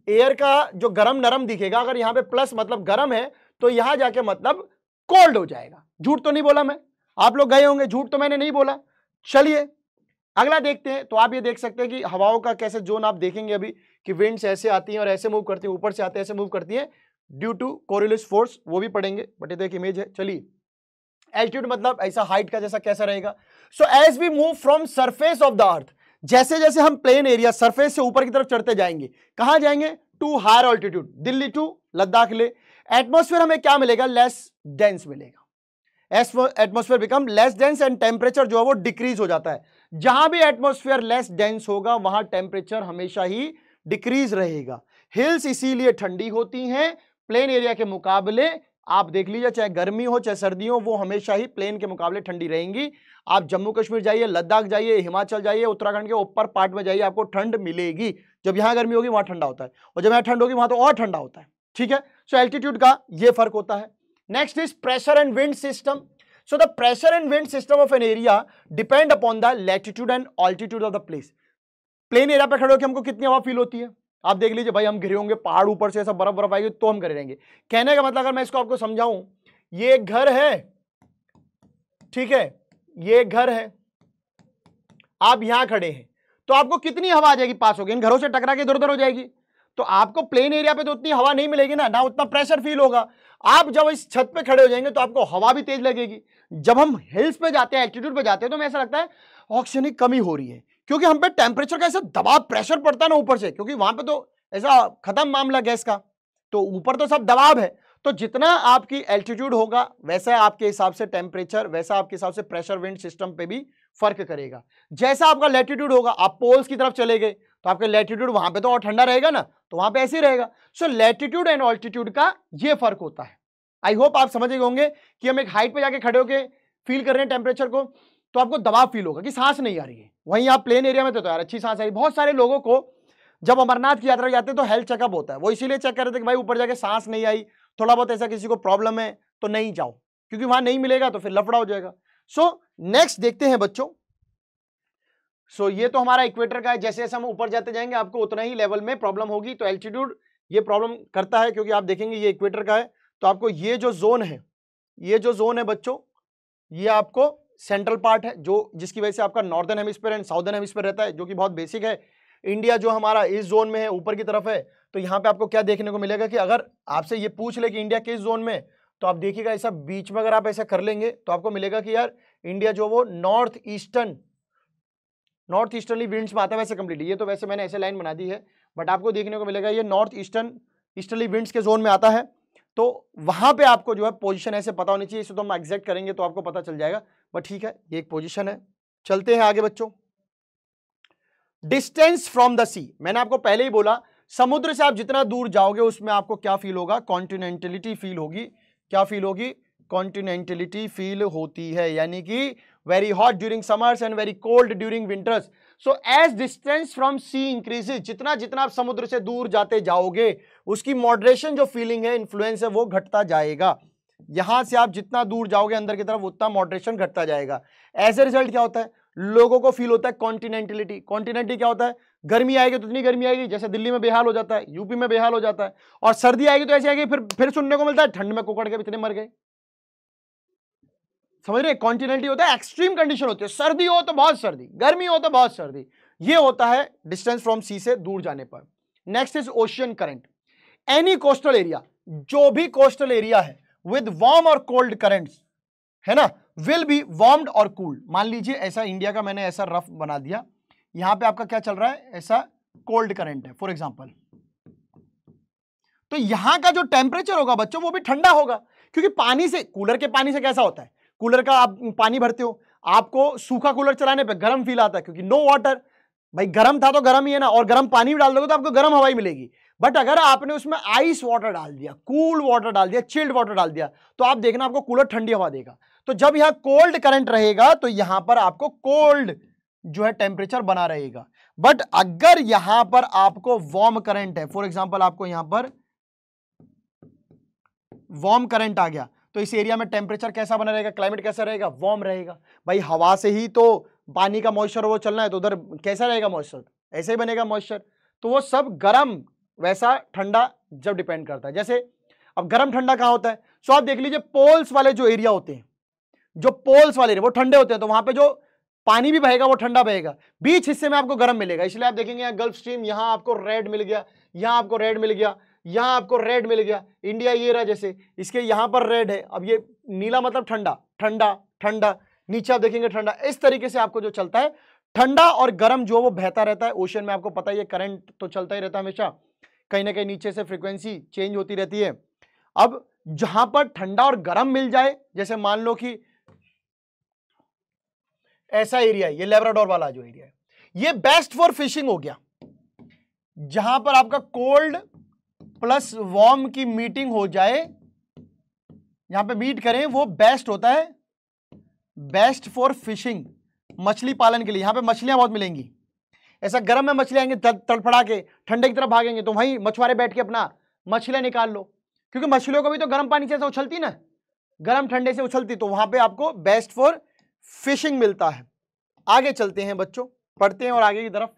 एयर का जो गरम नरम दिखेगा अगर यहां पे प्लस मतलब गरम है तो यहां जाके मतलब कोल्ड हो जाएगा झूठ तो नहीं बोला मैं आप लोग गए होंगे झूठ तो मैंने नहीं बोला चलिए अगला देखते हैं तो आप ये देख सकते हैं कि हवाओं का कैसे जोन आप देखेंगे अभी कि विंड्स ऐसे आती हैं और ऐसे मूव करती हैं ऊपर से आते हैं ऐसे मूव करती हैं ड्यू टू कोरिलिस फोर्स वो भी पढ़ेंगे बट ये देख इमेज है चलिए एल्टीट्यूड मतलब ऐसा हाइट का जैसा कैसा रहेगा so as we move from surface of the earth जैसे जैसे हम प्लेन एरिया सरफेस से ऊपर की तरफ चढ़ते जाएंगे कहां जाएंगे to higher altitude Delhi to Ladakh Leh atmosphere हमें क्या मिलेगा लेस डेंस मिलेगा atmosphere become less dense and temperature जो है वो डिक्रीज हो जाता है जहां भी एटमोस्फेयर लेस डेंस होगा वहां टेम्परेचर हमेशा ही डिक्रीज रहेगा हिल्स इसीलिए ठंडी होती हैं प्लेन एरिया के मुकाबले आप देख लीजिए चाहे गर्मी हो चाहे सर्दी हो वो हमेशा ही प्लेन के मुकाबले ठंडी रहेंगी आप जम्मू कश्मीर जाइए लद्दाख जाइए हिमाचल जाइए उत्तराखंड के ऊपर पार्ट में जाइए आपको ठंड मिलेगी जब यहाँ गर्मी होगी वहाँ ठंडा होता है और जब यहाँ ठंड होगी वहाँ तो और ठंडा होता है ठीक है सो एल्टीट्यूड का ये फर्क होता है next is pressure and wind system so the pressure and wind system of an area depend upon the latitude and altitude of the place plain area पर खड़े होकर हमको कितनी हवा फील होती है आप देख लीजिए भाई हम घिरे होंगे पहाड़ ऊपर से सब बर्फ बर्फ आएगी तो हम घिरे रहेंगे कहने का मतलब अगर मैं इसको आपको समझाऊं ये एक घर है ठीक है ये एक घर है आप यहां खड़े हैं तो आपको कितनी हवा आ जाएगी पास होगी इन घरों से टकरा के इधर उधर हो जाएगी तो आपको प्लेन एरिया पे तो उतनी हवा नहीं मिलेगी ना ना उतना प्रेशर फील होगा आप जब इस छत पे खड़े हो जाएंगे तो आपको हवा भी तेज लगेगी जब हम हिल्स पे जाते हैं एल्टीट्यूड पे जाते हैं तो हमें ऐसा लगता है ऑक्सीजन की कमी हो रही है क्योंकि हम पे टेम्परेचर का ऐसा दबाव प्रेशर पड़ता है ना ऊपर से क्योंकि वहां पे तो ऐसा खत्म मामला गैस का तो ऊपर तो सब दबाव है तो जितना आपकी एल्टीट्यूड होगा वैसा आपके हिसाब से टेम्परेचर वैसा आपके हिसाब से प्रेशर विंड सिस्टम पे भी फर्क करेगा जैसा आपका लेटीट्यूड होगा आप पोल्स की तरफ चले गए तो आपके लेटीट्यूड वहां पे तो और ठंडा रहेगा ना तो वहां पे ऐसे ही रहेगा सो लेटीट्यूड एंड ऑल्टीट्यूड का ये फर्क होता है आई होप आप समझ गए होंगे कि हम एक हाइट पे जाके खड़े होके फील कर रहे हैं टेम्परेचर को तो आपको दबाव फील होगा कि सांस नहीं आ रही है वहीं आप प्लेन एरिया में तो, तो यार अच्छी सांस आई बहुत सारे लोगों को जब अमरनाथ की यात्रा जाते हैं तो हेल्थ चेकअप होता है वो इसीलिए चेक कर रहे थे कि भाई ऊपर जाके सांस नहीं आई थोड़ा बहुत ऐसा किसी को प्रॉब्लम है तो नहीं जाओ क्योंकि वहां नहीं मिलेगा तो फिर लफड़ा हो जाएगा सो so, नेक्स्ट देखते हैं बच्चों सो so, ये तो हमारा इक्वेटर का है जैसे जैसे हम ऊपर जाते जाएंगे आपको उतना ही लेवल में प्रॉब्लम होगी तो एल्टीट्यूड ये प्रॉब्लम करता है क्योंकि आप देखेंगे ये इक्वेटर का है तो आपको ये जो जोन है ये जो जोन है बच्चों ये आपको सेंट्रल पार्ट है जो जिसकी वजह से आपका northern hemisphere and southern hemisphere रहता है जो कि बहुत बेसिक है इंडिया जो हमारा इस जोन में है ऊपर की तरफ है तो यहाँ पे आपको क्या देखने को मिलेगा कि अगर आपसे ये पूछ ले कि इंडिया किस जोन में तो आप देखिएगा ऐसा बीच में अगर आप ऐसा कर लेंगे तो आपको मिलेगा कि यार इंडिया जो वो north eastern north easterly winds में आता है वैसे कम्प्लीटली ये तो वैसे मैंने ऐसे लाइन बना दी है बट आपको देखने को मिलेगा ये नॉर्थ ईस्टर्न ईस्टर्नली विंड्स के जोन में आता है तो वहाँ पर आपको जो है पोजिशन ऐसे पता होनी चाहिए इसे तो हम एग्जैक्ट करेंगे तो आपको पता चल जाएगा बट ठीक है ये एक पोजिशन है चलते हैं आगे बच्चों डिस्टेंस फ्रॉम द सी मैंने आपको पहले ही बोला समुद्र से आप जितना दूर जाओगे उसमें आपको क्या फील होगा कॉन्टिनेंटलिटी फील होगी क्या फील होगी कॉन्टिनेंटलिटी फील होती है यानी कि very hot during summers and very cold during winters so as distance from sea increases जितना जितना आप समुद्र से दूर जाते जाओगे उसकी मॉडरेशन जो फीलिंग है इन्फ्लुएंस है वो घटता जाएगा यहां से आप जितना दूर जाओगे अंदर की तरफ उतना मॉडरेशन घटता जाएगा ऐसे रिजल्ट क्या होता है लोगों को फील होता है कॉन्टिनेंटिलिटी कॉन्टिनेंटी क्या होता है गर्मी आएगी तो इतनी गर्मी आएगी जैसे दिल्ली में बेहाल हो जाता है यूपी में बेहाल हो जाता है और सर्दी आएगी तो ऐसी आएगी फिर फिर सुनने को मिलता है ठंड में कुकड़ के इतने मर गए समझ रहे कॉन्टिनेंटी होता है एक्सट्रीम कंडीशन होती है सर्दी हो तो बहुत सर्दी गर्मी हो तो बहुत सर्दी ये होता है डिस्टेंस फ्रॉम सी से दूर जाने पर next is ocean current any coastal area जो भी कोस्टल एरिया है विद वार्म और कोल्ड करेंट्स है ना विल बी वार्म्ड और कूल्ड मान लीजिए ऐसा इंडिया का मैंने ऐसा रफ बना दिया यहां पे आपका क्या चल रहा है ऐसा कोल्ड करंट है फॉर एग्जाम्पल तो यहां का जो टेम्परेचर होगा बच्चों वो भी ठंडा होगा क्योंकि पानी से कूलर के पानी से कैसा होता है कूलर का आप पानी भरते हो आपको सूखा कूलर चलाने पे गर्म फील आता है क्योंकि नो वाटर भाई गर्म था तो गर्म ही है ना और गर्म पानी भी डाल दोगे तो आपको गर्म हवाई मिलेगी बट अगर आपने उसमें आइस वाटर डाल दिया कूल वाटर डाल दिया चिल्ड वाटर डाल दिया तो आप देखना आपको कूलर ठंडी हवा देगा तो जब यहां कोल्ड करंट रहेगा तो यहां पर आपको कोल्ड जो है टेम्परेचर बना रहेगा बट अगर यहां पर आपको वार्म करंट है फॉर एग्जाम्पल आपको यहां पर वार्म करंट आ गया तो इस एरिया में टेम्परेचर कैसा बना रहेगा क्लाइमेट कैसा रहेगा वार्म रहेगा भाई हवा से ही तो पानी का मॉइस्चर वो चलना है तो उधर कैसा रहेगा मॉइस्चर ऐसे ही बनेगा मॉइस्चर तो वो सब गर्म वैसा ठंडा जब डिपेंड करता है जैसे अब गर्म ठंडा कहाँ होता है सो आप देख लीजिए पोल्स वाले जो एरिया होते हैं जो पोल्स वाले वो ठंडे होते हैं तो वहां पर जो पानी भी बहेगा वो ठंडा बहेगा बीच हिस्से में आपको गर्म मिलेगा इसलिए आप देखेंगे यहाँ गल्फ स्ट्रीम यहाँ आपको रेड मिल गया यहाँ आपको रेड मिल गया यहाँ आपको रेड मिल गया इंडिया ये रहा जैसे इसके यहाँ पर रेड है अब ये नीला मतलब ठंडा ठंडा ठंडा नीचे आप देखेंगे ठंडा इस तरीके से आपको जो चलता है ठंडा और गर्म जो वो बहता रहता है ओशन में आपको पता ही है करंट तो चलता ही रहता है हमेशा कहीं ना कहीं नीचे से फ्रिक्वेंसी चेंज होती रहती है अब जहां पर ठंडा और गर्म मिल जाए जैसे मान लो कि ऐसा एरिया है ये लेबराडोर वाला जो एरिया है ये बेस्ट फॉर फिशिंग हो गया जहां पर आपका कोल्ड प्लस वार्म की मीटिंग हो जाए यहां पे मीट करें वो बेस्ट होता है बेस्ट फॉर फिशिंग मछली पालन के लिए यहां पे मछलियां बहुत मिलेंगी ऐसा गर्म में मछली आएंगे तड़फड़ा के ठंडे की तरफ भागेंगे तो वहीं मछुआरे बैठ के अपना मछलियाँ निकाल लो क्योंकि मछलियों को भी तो गर्म पानी से उछलती ना गर्म ठंडे से उछलती तो वहाँ पर आपको बेस्ट फॉर फिशिंग मिलता है आगे चलते हैं बच्चों पढ़ते हैं और आगे की तरफ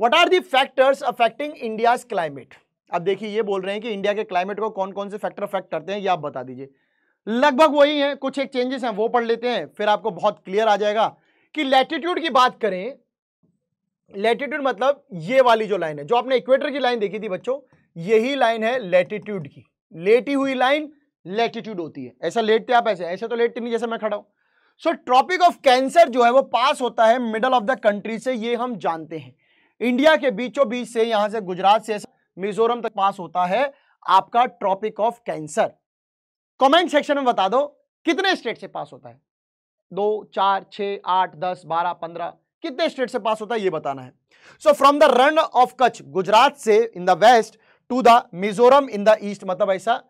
what are the factors affecting India's climate अब देखिए ये बोल रहे हैं कि इंडिया के क्लाइमेट को कौन कौन से फैक्टर अफेक्ट करते हैं ये आप बता दीजिए लगभग वही है कुछ एक चेंजेस हैं वो पढ़ लेते हैं फिर आपको बहुत क्लियर आ जाएगा कि लैटिट्यूड की बात करें लेटीट्यूड मतलब ये वाली जो लाइन है जो आपने इक्वेटर की लाइन देखी थी बच्चों यही लाइन है लेटीट्यूड की लेटी हुई लाइन लेटीट्यूड होती है ऐसा लेटते आप ऐसे ऐसे तो लेटते नहीं जैसे मैं खड़ा हूं सो ट्रॉपिक ऑफ कैंसर जो है वो पास होता है मिडल ऑफ द कंट्री से ये हम जानते हैं इंडिया के बीचों बीच से यहां से गुजरात से मिजोरम तक पास होता है आपका tropic of cancer comment section में बता दो कितने स्टेट से पास होता है दो चार छ आठ दस बारह पंद्रह कितने स्टेट से पास होता है ये बताना है so from the Rann of Kutch Gujarat से in the west to the Mizoram in the east मतलब ऐसा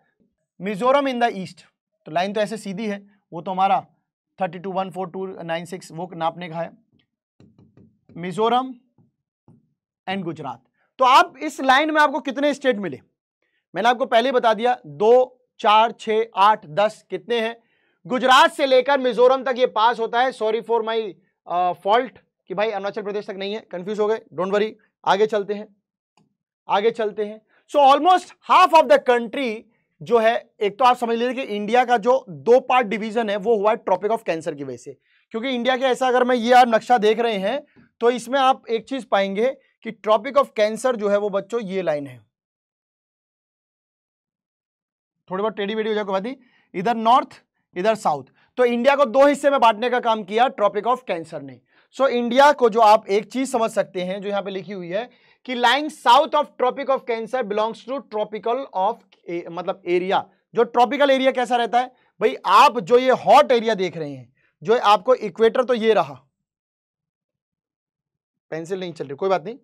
मिजोरम इन द ईस्ट तो लाइन तो ऐसे सीधी है वो तो हमारा thirty two one four two nine six वो नापने का है मिजोरम एंड गुजरात तो आप इस लाइन में आपको कितने स्टेट मिले मैंने आपको पहले बता दिया दो चार छ आठ दस कितने हैं गुजरात से लेकर मिजोरम तक ये पास होता है सॉरी फॉर माई फॉल्ट कि भाई अरुणाचल प्रदेश तक नहीं है कंफ्यूज हो गए डोंट वरी आगे चलते हैं आगे चलते हैं so almost half of the country जो है एक तो आप समझ लीजिए कि इंडिया का जो दो पार्ट डिवीजन है वो हुआ है ट्रॉपिक ऑफ कैंसर की वजह से क्योंकि इंडिया के ऐसा अगर मैं ये आप नक्शा देख रहे हैं तो इसमें आप एक चीज पाएंगे कि ट्रॉपिक ऑफ कैंसर जो है वो बच्चों ये लाइन है थोड़ी बहुत टेडी वेडी हो जाएगा इधर नॉर्थ इधर साउथ तो इंडिया को दो हिस्से में बांटने का काम किया ट्रॉपिक ऑफ कैंसर ने सो इंडिया को जो आप एक चीज समझ सकते हैं जो यहां पे लिखी हुई है कि lying south of tropic of cancer belongs to tropical of मतलब एरिया जो ट्रॉपिकल एरिया कैसा रहता है भाई आप जो ये हॉट एरिया देख रहे हैं जो आपको इक्वेटर तो ये रहा पेंसिल नहीं चल रही कोई बात नहीं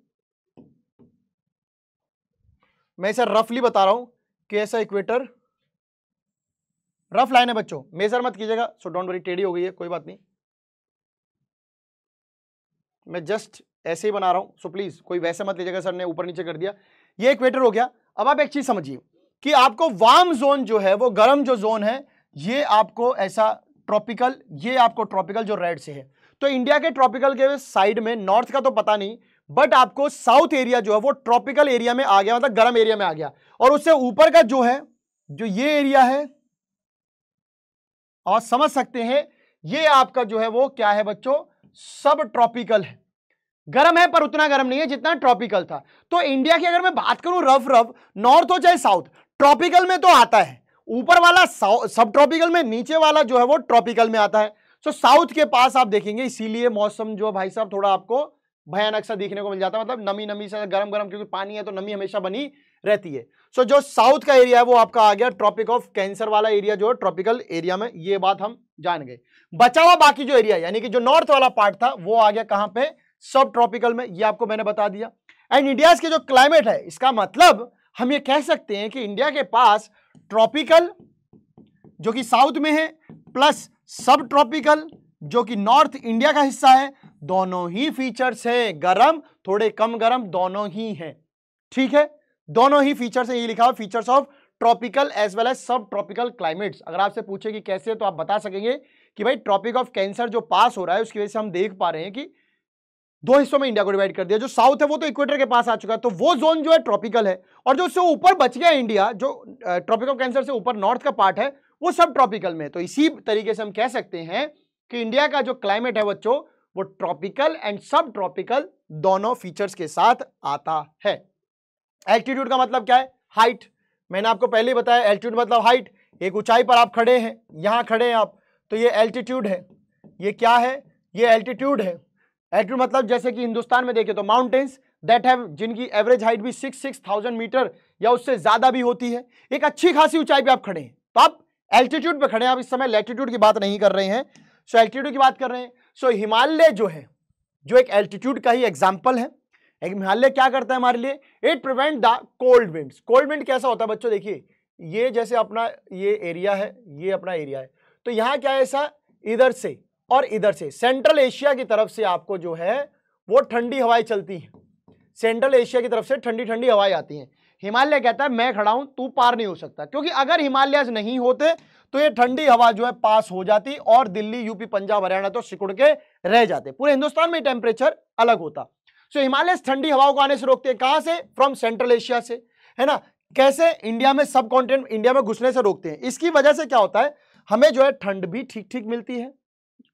मैं इसे रफली बता रहा हूं कि ऐसा इक्वेटर रफ लाइन है बच्चों मेजर मत कीजिएगा सो डोंट वरी टेढ़ी हो गई है कोई बात नहीं मैं जस्ट ऐसे ही बना रहा हूं सो प्लीज़ कोई वैसे मत लीजिएगा सर ने ऊपर नीचे कर दिया ये इक्वेटर हो गया अब आप एक चीज़ समझिए कि आपको वार्म जोन जो है वो गर्म जो जोन है ये आपको ऐसा ट्रॉपिकल ये आपको ट्रॉपिकल जो रेड से है तो इंडिया के ट्रॉपिकल के साइड में नॉर्थ का तो पता नहीं बट आपको साउथ एरिया जो है वो ट्रॉपिकल एरिया में आ गया मतलब गर्म एरिया में आ गया और उससे ऊपर का जो है जो ये एरिया है और समझ सकते हैं ये आपका जो है वो क्या है बच्चों सब ट्रॉपिकल है गर्म है पर उतना गर्म नहीं है जितना ट्रॉपिकल था तो इंडिया की अगर मैं बात करूं रफ रफ नॉर्थ हो चाहे साउथ ट्रॉपिकल में तो आता है ऊपर वाला सब ट्रॉपिकल में नीचे वाला जो है वो ट्रॉपिकल में आता है सो साउथ के पास आप देखेंगे इसीलिए मौसम जो भाई साहब थोड़ा आपको भयानक सा देखने को मिल जाता है मतलब नमी नमी से गर्म गर्म क्योंकि पानी है तो नमी हमेशा बनी रहती है सो जो साउथ का एरिया है वो आपका आ गया ट्रॉपिक ऑफ कैंसर वाला एरिया जो है ट्रॉपिकल एरिया में ये बात हम जान गए बचा हुआ बाकी जो एरिया यानी कि जो नॉर्थ वाला पार्ट था वो आ गया कहां पे सब ट्रॉपिकल में ये आपको मैंने बता दिया एंड इंडिया के जो क्लाइमेट है इसका मतलब हम ये कह सकते हैं कि इंडिया के पास ट्रॉपिकल जो कि साउथ में है प्लस सब ट्रॉपिकल जो कि नॉर्थ इंडिया का हिस्सा है दोनों ही फीचर्स हैं गरम थोड़े कम गरम दोनों ही हैं ठीक है दोनों ही फीचर्स हैं ये लिखा हुआ features of tropical as well as sub tropical climates अगर आपसे पूछे कि कैसे तो आप बता सकेंगे कि भाई ट्रॉपिक ऑफ कैंसर जो पास हो रहा है उसकी वजह से हम देख पा रहे हैं कि दो हिस्सों में इंडिया को डिवाइड कर दिया जो साउथ है वो तो इक्वेटर के पास आ चुका है तो वो जोन जो है ट्रॉपिकल है और जो उससे ऊपर बच गया इंडिया जो ट्रॉपिक ऑफ कैंसर से ऊपर नॉर्थ का पार्ट है वो सब ट्रॉपिकल में है तो इसी तरीके से हम कह सकते हैं कि इंडिया का जो क्लाइमेट है बच्चों वो ट्रॉपिकल एंड सब ट्रॉपिकल दोनों फीचर्स के साथ आता है एल्टीट्यूड का मतलब क्या है हाइट मैंने आपको पहले ही बताया एल्टीट्यूड मतलब हाइट एक ऊंचाई पर आप खड़े हैं यहां खड़े हैं आप तो ये एल्टीट्यूड है ये क्या है ये एल्टीट्यूड है एल्टीट्यूड मतलब जैसे कि हिंदुस्तान में देखें तो माउंटेन्स दैट हैव जिनकी एवरेज हाइट भी सिक्स सिक्स थाउजेंड मीटर या उससे ज़्यादा भी होती है एक अच्छी खासी ऊंचाई पे आप खड़े हैं तो आप एल्टीट्यूड पे खड़े हैं आप इस समय लेटीट्यूड की बात नहीं कर रहे हैं सो so, एल्टीट्यूड की बात कर रहे हैं सो so, हिमालय जो है जो एक एल्टीट्यूड का ही एग्जाम्पल है एक हिमालय क्या करता है हमारे लिए it prevent the cold wind cold wind कैसा होता है बच्चों देखिए ये जैसे अपना ये एरिया है ये अपना एरिया है तो यहां क्या है ऐसा इधर से और इधर से सेंट्रल एशिया की तरफ से आपको जो है वो ठंडी हवाएं चलती हैं सेंट्रल एशिया की तरफ से ठंडी ठंडी हवाएं आती हैं हिमालय कहता है मैं खड़ा हूं तू पार नहीं हो सकता क्योंकि अगर हिमालय नहीं होते तो ये ठंडी हवा जो है पास हो जाती और दिल्ली यूपी पंजाब हरियाणा तो सिकुड़ के रह जाते पूरे हिंदुस्तान में टेम्परेचर अलग होता सो हिमालय ठंडी हवाओं को आने से रोकते हैं कहां से फ्रॉम सेंट्रल एशिया से है ना कैसे इंडिया में सब कॉन्टिनेंट इंडिया में घुसने से रोकते हैं इसकी वजह से क्या होता है हमें जो है ठंड भी ठीक ठीक मिलती है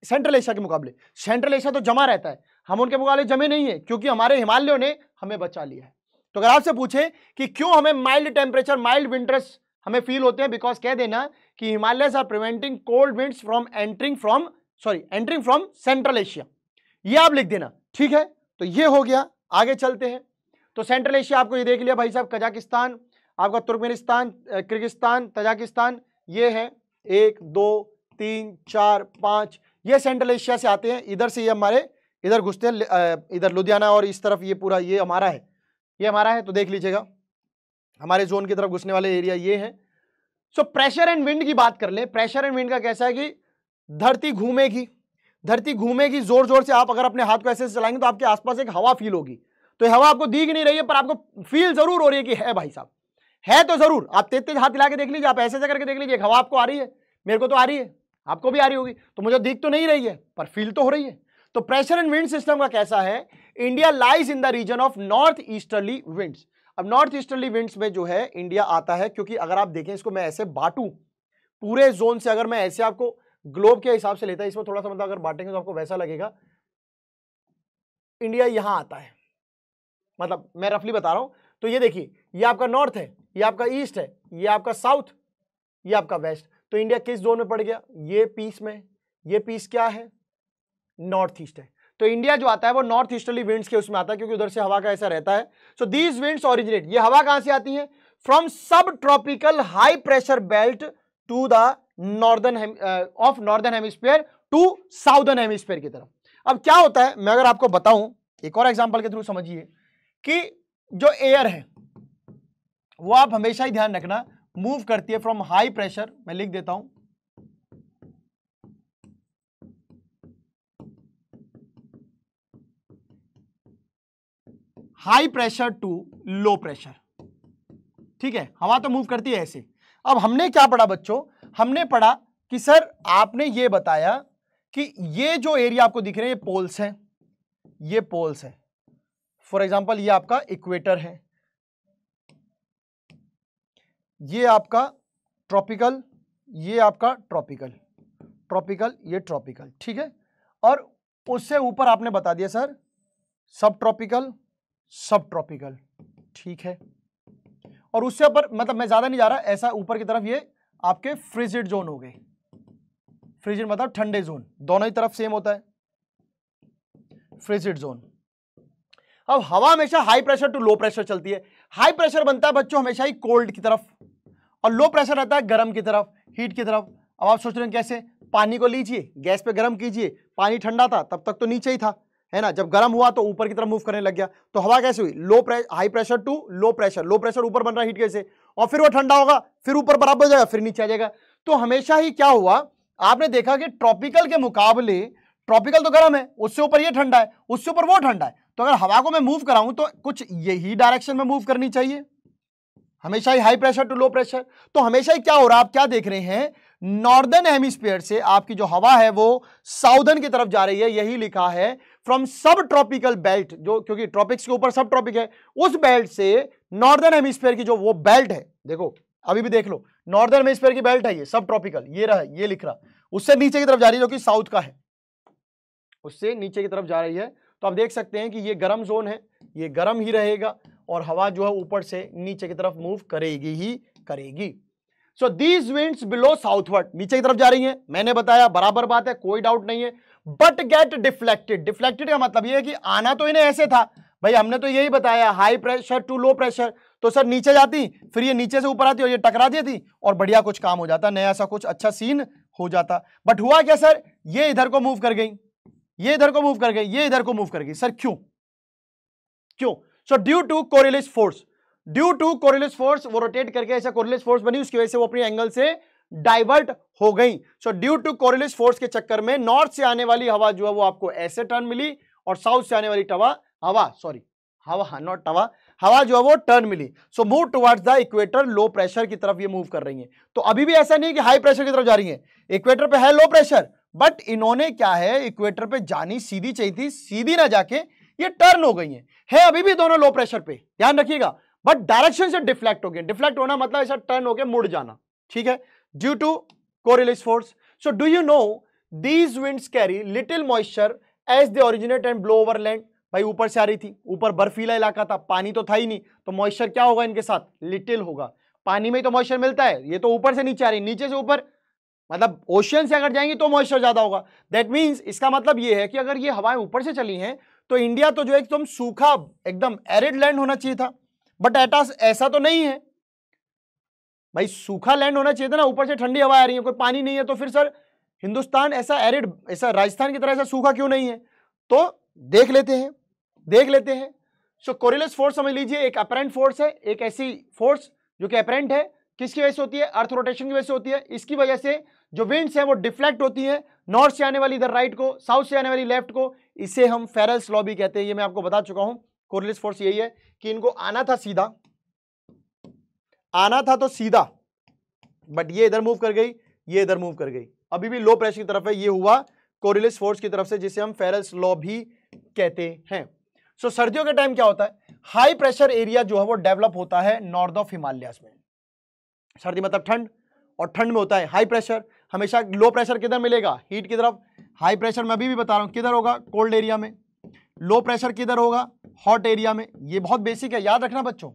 सेंट्रल एशिया के मुकाबले सेंट्रल एशिया तो जमा रहता है हम उनके मुकाबले जमे नहीं है क्योंकि हमारे हिमालयों ने हमें बचा लिया है तो अगर आपसे पूछे कि क्यों हमें माइल्ड टेम्परेचर माइल्ड विंटर्स हमें फील होते हैं बिकॉज कह देना कि Himalaya are preventing cold winds from entering from sorry entering from central Asia ये आप लिख देना ठीक है तो ये हो गया आगे चलते हैं तो सेंट्रल एशिया आपको ये देख लिया भाई साहब कजाकिस्तान आपका तुर्कमेनिस्तान किर्गिस्तान तजाकिस्तान ये है एक दो तीन चार पाँच ये सेंट्रल एशिया से आते हैं इधर से ये हमारे इधर घुसते हैं इधर लुधियाना और इस तरफ ये पूरा ये हमारा है ये हमारा है तो देख लीजिएगा हमारे जोन की तरफ घुसने वाले एरिया ये है सो प्रेशर एंड विंड की बात कर ले प्रेशर एंड विंड का कैसा है कि धरती घूमेगी धरती घूमेगी जोर जोर से आप अगर अपने हाथ को ऐसे चलाएंगे तो आपके आसपास एक हवा फील होगी तो हवा आपको दिख नहीं रही है पर आपको फील जरूर हो रही है कि है भाई साहब है तो जरूर आप तेज तेज हाथ हिला के देख लीजिए आप ऐसे ऐसे करके देख लीजिए हवा आपको आ रही है मेरे को तो आ रही है आपको भी आ रही होगी तो मुझे दिख तो नहीं रही है पर फील तो हो रही है तो प्रेशर एंड विंड सिस्टम का कैसा है India lies in the region of north easterly winds अब नॉर्थ ईस्टर्ली विंड्स में जो है इंडिया आता है क्योंकि अगर आप देखें इसको मैं ऐसे बांटू पूरे जोन से अगर मैं ऐसे आपको ग्लोब के हिसाब से लेता है इसमें थोड़ा सा मतलब अगर बांटेंगे तो आपको वैसा लगेगा इंडिया यहां आता है मतलब मैं रफली बता रहा हूं तो ये देखिए ये आपका नॉर्थ है ये आपका ईस्ट है ये आपका साउथ ये आपका वेस्ट तो इंडिया किस जोन में पड़ गया ये पीस में ये पीस क्या है नॉर्थ ईस्ट है तो इंडिया जो आता है वो नॉर्थ ईस्टर्ली विंड्स के उसमें आता है क्योंकि उधर से हवा का ऐसा रहता है सो दीज विंड्स ऑरिजिनेट ये हवा कहां से आती है from sub tropical high pressure belt to the northern of northern hemisphere to southern hemisphere की तरफ अब क्या होता है मैं अगर आपको बताऊं एक और एग्जाम्पल के थ्रू समझिए कि जो एयर है वो आप हमेशा ही ध्यान रखना मूव करती है फ्रॉम हाई प्रेशर मैं लिख देता हूं high pressure to low pressure ठीक है हवा तो मूव करती है ऐसे अब हमने क्या पढ़ा बच्चों हमने पढ़ा कि सर आपने ये बताया कि ये जो एरिया आपको दिख रहे हैं ये पोल्स हैं ये पोल्स हैं फॉर एग्जांपल ये आपका इक्वेटर है ये आपका ट्रॉपिकल ये आपका ट्रॉपिकल ट्रॉपिकल ये ट्रॉपिकल ठीक है और उससे ऊपर आपने बता दिया सर सब ट्रॉपिकल सब ट्रॉपिकल ठीक है और उससे ऊपर मतलब मैं ज़्यादा नहीं जा रहा ऐसा ऊपर की तरफ ये आपके फ्रिजिड जोन हो गए फ्रिजिड मतलब ठंडे जोन दोनों ही तरफ सेम होता है फ्रिजिड जोन अब हवा हमेशा high pressure to low pressure चलती है हाई प्रेशर बनता है बच्चों हमेशा ही कोल्ड की तरफ और लो प्रेशर रहता है गर्म की तरफ हीट की तरफ अब आप सोच रहे हैं कैसे पानी को लीजिए गैस पे गर्म कीजिए पानी ठंडा था तब तक तो नीचे ही था है ना जब गर्म हुआ तो ऊपर की तरफ मूव करने लग गया तो हवा कैसे हुई low pressure high pressure to low pressure low pressure ऊपर बन रहा है हीट कैसे और फिर वो ठंडा होगा फिर ऊपर बराबर जाएगा फिर नीचे आ जाएगा तो हमेशा ही क्या हुआ आपने देखा कि ट्रॉपिकल के मुकाबले ट्रॉपिकल तो गर्म है उससे ऊपर ये ठंडा है उससे ऊपर वो ठंडा है तो अगर हवा को मैं मूव कराऊं तो कुछ यही डायरेक्शन में मूव करनी चाहिए हमेशा ही high pressure to low pressure तो हमेशा ही क्या हो रहा है आप क्या देख रहे हैं नॉर्दर्न हेमिस्फीयर से आपकी जो हवा है वो साउदर्न की तरफ जा रही है यही लिखा है फ्रॉम सब ट्रॉपिकल बेल्ट जो क्योंकि ट्रॉपिक्स के ऊपर सब ट्रॉपिक है उस बेल्ट से नॉर्दर्न हेमिस्फेयर की जो वो बेल्ट है देखो अभी भी देख लो नॉर्दर्न हेमिस्फेयर की बेल्ट है ये सब ट्रॉपिकल ये रहा ये लिख रहा उससे नीचे की तरफ जा रही है जो कि साउथ का है उससे नीचे की तरफ जा रही है तो आप देख सकते हैं कि ये गर्म जोन है ये गर्म ही रहेगा और हवा जो है ऊपर से नीचे की तरफ मूव करेगी ही करेगी so these winds below southward नीचे की तरफ जा रही है मैंने बताया बराबर बात है कोई डाउट नहीं है बट गेट डिफ्लेक्टेड डिफ्लेक्टेड का मतलब यह है कि आना तो इन्हें ऐसे था भाई हमने तो यही बताया high pressure to low pressure तो सर नीचे जाती फिर ये नीचे से ऊपर आती और ये टकरा देती और बढ़िया कुछ काम हो जाता नया सा कुछ अच्छा सीन हो जाता बट हुआ क्या सर ये इधर को मूव कर गई ये इधर को मूव कर गई ये इधर को मूव कर गई सर क्यों क्यों so due to Coriolis force due to Coriolis force वो रोटेट करके ऐसा कोरिलिस फोर्स बनी उसकी वजह से वो अपने एंगल से डाइवर्ट हो गई so due to Coriolis force के चक्कर में नॉर्थ से आने वाली हवा जो है वो आपको ऐसे टर्न मिली और साउथ से आने वाली टवा हवा सॉरी हवा नॉट टवा हवा जो है वो टर्न मिली so move towards the equator low pressure की तरफ ये मूव कर रही है तो अभी भी ऐसा नहीं है कि हाई प्रेशर की तरफ जा रही है इक्वेटर पे है लो प्रेशर बट इन्होंने क्या है इक्वेटर पे जानी सीधी चाहिए थी सीधी ना जाके ये टर्न हो गई हैं है अभी भी दोनों लो प्रेशर पे ध्यान रखिएगा बट डायरेक्शन से डिफ्लेक्ट हो गए डिफ्लेक्ट होना मतलब ऐसा टर्न होकर मुड़ जाना ठीक है due to Coriolis force so do you know these winds carry little moisture as the originate and blow over land भाई ऊपर से आ रही थी ऊपर बर्फीला इलाका था पानी तो था ही नहीं तो मॉइस्चर क्या होगा इनके साथ लिटिल होगा पानी में ही तो मॉइस्चर मिलता है ये तो ऊपर से नीचे आ रही नीचे से ऊपर मतलब ओशियन से अगर जाएंगे तो मॉइस्चर ज्यादा होगा दैट मीन्स इसका मतलब ये है कि अगर ये हवाएं ऊपर से चली हैं तो इंडिया तो जो एकदम सूखा एकदम एरिड लैंड होना चाहिए था बट एटा ऐसा तो नहीं है भाई सूखा लैंड होना चाहिए था ना ऊपर से ठंडी हवा आ रही है कोई पानी नहीं है तो फिर सर हिंदुस्तान ऐसा एरिड ऐसा राजस्थान की तरह ऐसा सूखा क्यों नहीं है तो देख लेते हैं देख लेते हैं सो कोरिलस फोर्स समझ लीजिए एक अपरेंट फोर्स है एक ऐसी फोर्स जो कि अपरेंट है किसकी वजह से होती है अर्थ रोटेशन की वजह से होती है इसकी वजह से जो विंड्स हैं वो डिफ्लेक्ट होती हैं नॉर्थ से आने वाली इधर राइट को साउथ से आने वाली लेफ्ट को इसे हम फेरल्स लॉ भी कहते हैं ये मैं आपको बता चुका हूं कोरलिस फोर्स यही है कि इनको आना था सीधा आना था तो सीधा बट ये इधर मूव कर गई ये इधर मूव कर गई अभी भी लो प्रेशर की तरफ है ये हुआ कोरिलिस फोर्स की तरफ से जिसे हम फेरल्स लॉ भी कहते हैं सो so, सर्दियों के टाइम क्या होता है हाई प्रेशर एरिया जो है वो डेवलप होता है नॉर्थ ऑफ हिमालयस में सर्दी मतलब ठंड और ठंड में होता है हाई प्रेशर हमेशा लो प्रेशर किधर मिलेगा हीट की तरफ हाई प्रेशर में अभी भी बता रहा हूँ किधर होगा कोल्ड एरिया में लो प्रेशर किधर होगा हॉट एरिया में ये बहुत बेसिक है याद रखना बच्चों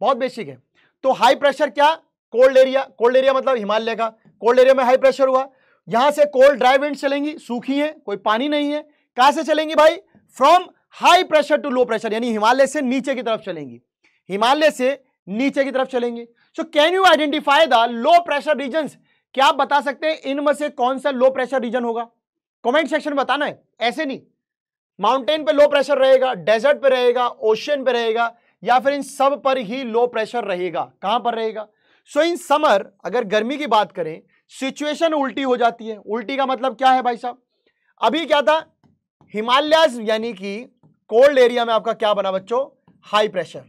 बहुत बेसिक है तो हाई प्रेशर क्या कोल्ड एरिया कोल्ड एरिया मतलब हिमालय का कोल्ड एरिया में हाई प्रेशर हुआ यहां से कोल्ड ड्राई विंड चलेंगी सूखी है कोई पानी नहीं है कहां से चलेंगी भाई from high pressure to low pressure यानी हिमालय से नीचे की तरफ चलेंगी हिमालय से नीचे की तरफ चलेंगे so can you identify the low pressure region क्या आप बता सकते हैं इनमें से कौन सा लो प्रेशर रीजन होगा कमेंट सेक्शन में बताना है ऐसे नहीं माउंटेन पे लो प्रेशर रहेगा डेजर्ट पे रहेगा ओशियन पे रहेगा या फिर इन सब पर ही लो प्रेशर रहेगा कहां पर रहेगा सो इन समर अगर गर्मी की बात करें सिचुएशन उल्टी हो जाती है उल्टी का मतलब क्या है भाई साहब अभी क्या था हिमालयाज यानी कि कोल्ड एरिया में आपका क्या बना बच्चों हाई प्रेशर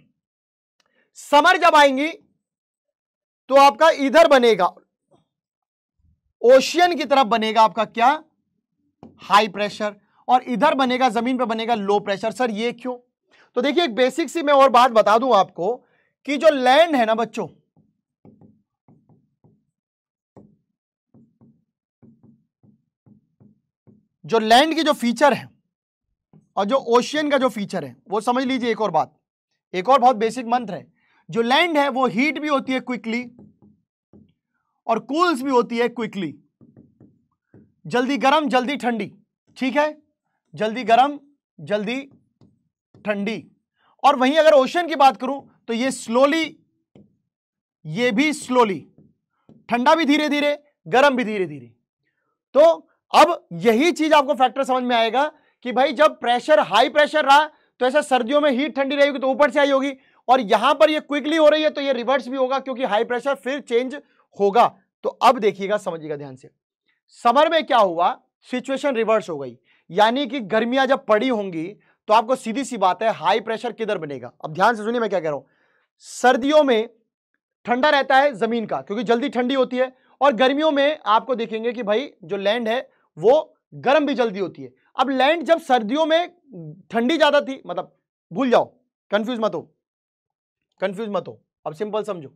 समर जब आएंगी तो आपका इधर बनेगा ओशियन की तरफ बनेगा आपका क्या हाई प्रेशर और इधर बनेगा जमीन पर बनेगा लो प्रेशर सर ये क्यों तो देखिए एक बेसिक सी मैं और बात बता दूं आपको कि जो लैंड है ना बच्चों जो लैंड की जो फीचर है और जो ओशियन का जो फीचर है वो समझ लीजिए एक और बात एक और बहुत बेसिक मंत्र है जो लैंड है वो हीट भी होती है क्विकली और कूल्स भी होती है क्विकली जल्दी गर्म जल्दी ठंडी ठीक है जल्दी गर्म जल्दी ठंडी और वहीं अगर ओशन की बात करूं तो ये स्लोली ये भी स्लोली ठंडा भी धीरे धीरे गर्म भी धीरे धीरे तो अब यही चीज आपको फैक्टर समझ में आएगा कि भाई जब प्रेशर हाई प्रेशर रहा तो ऐसा सर्दियों में हीट ठंडी रहेगी तो ऊपर से आई होगी और यहां पर ये क्विकली हो रही है तो ये रिवर्स भी होगा क्योंकि हाई प्रेशर फिर चेंज होगा तो अब देखिएगा समझिएगा ध्यान से समर में क्या हुआ सिचुएशन रिवर्स हो गई यानी कि गर्मियां जब पड़ी होंगी तो आपको सीधी सी बात है हाई प्रेशर किधर बनेगा अब ध्यान से सुनिए मैं क्या कह रहा हूं सर्दियों में ठंडा रहता है जमीन का क्योंकि जल्दी ठंडी होती है और गर्मियों में आपको देखेंगे कि भाई जो लैंड है वो गर्म भी जल्दी होती है अब लैंड जब सर्दियों में ठंडी ज्यादा थी मतलब भूल जाओ कंफ्यूज मत हो कंफ्यूज मत हो अब सिंपल समझो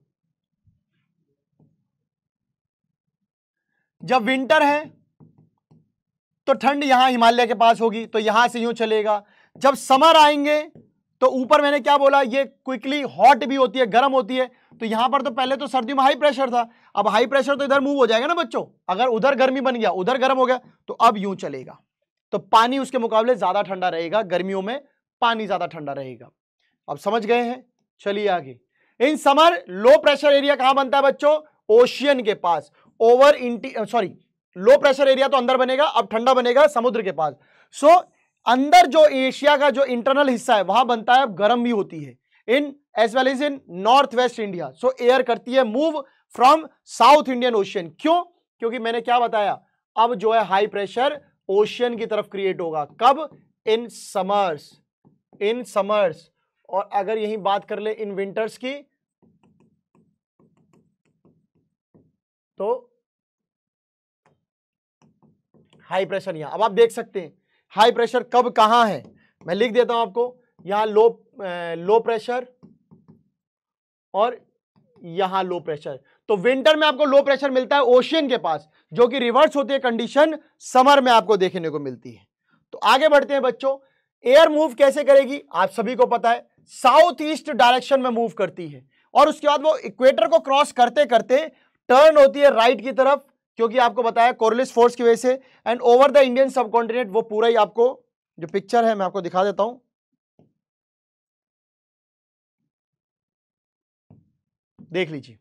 जब विंटर है तो ठंड यहां हिमालय के पास होगी तो यहां से यूं चलेगा जब समर आएंगे तो ऊपर मैंने क्या बोला ये क्विकली हॉट भी होती है गर्म होती है तो यहां पर तो पहले तो सर्दी में हाई प्रेशर था अब हाई प्रेशर तो इधर मूव हो जाएगा ना बच्चों अगर उधर गर्मी बन गया उधर गर्म हो गया तो अब यूं चलेगा तो पानी उसके मुकाबले ज्यादा ठंडा रहेगा गर्मियों में पानी ज्यादा ठंडा रहेगा अब समझ गए हैं चलिए आगे in summer low pressure area कहां बनता है बच्चों ओशियन के पास ओवर इंटी सॉरी लो प्रेशर एरिया तो अंदर बनेगा अब ठंडा बनेगा समुद्र के पास सो so, अंदर जो एशिया का जो इंटरनल हिस्सा है वहां बनता है अब गर्म भी होती है in as well is in north west India so air करती है move from south Indian ocean क्यों क्योंकि मैंने क्या बताया अब जो है हाई प्रेशर ओशियन की तरफ क्रिएट होगा कब इन समर्स इन समर्स और अगर यही बात कर ले इन विंटर्स की तो हाई प्रेशर यहाँ अब आप देख सकते हैं हाई प्रेशर कब कहाँ है मैं लिख देता हूँ आपको यहाँ लो लो प्रेशर और यहाँ लो प्रेशर तो विंटर में आपको लो प्रेशर मिलता है ओशियन के पास जो कि रिवर्स होती है कंडीशन समर में आपको देखने को मिलती है तो आगे बढ़ते हैं बच्चों एयर मूव कैसे करेगी आप सभी को पता है साउथ ईस्ट डायरेक्शन में मूव करती है और उसके बाद वो इक्वेटर को क्रॉस करते करते टर्न होती है राइट की तरफ क्योंकि आपको बताया कोरलिस फोर्स की वजह से and over the Indian sub continent वो पूरा ही आपको जो पिक्चर है मैं आपको दिखा देता हूं देख लीजिए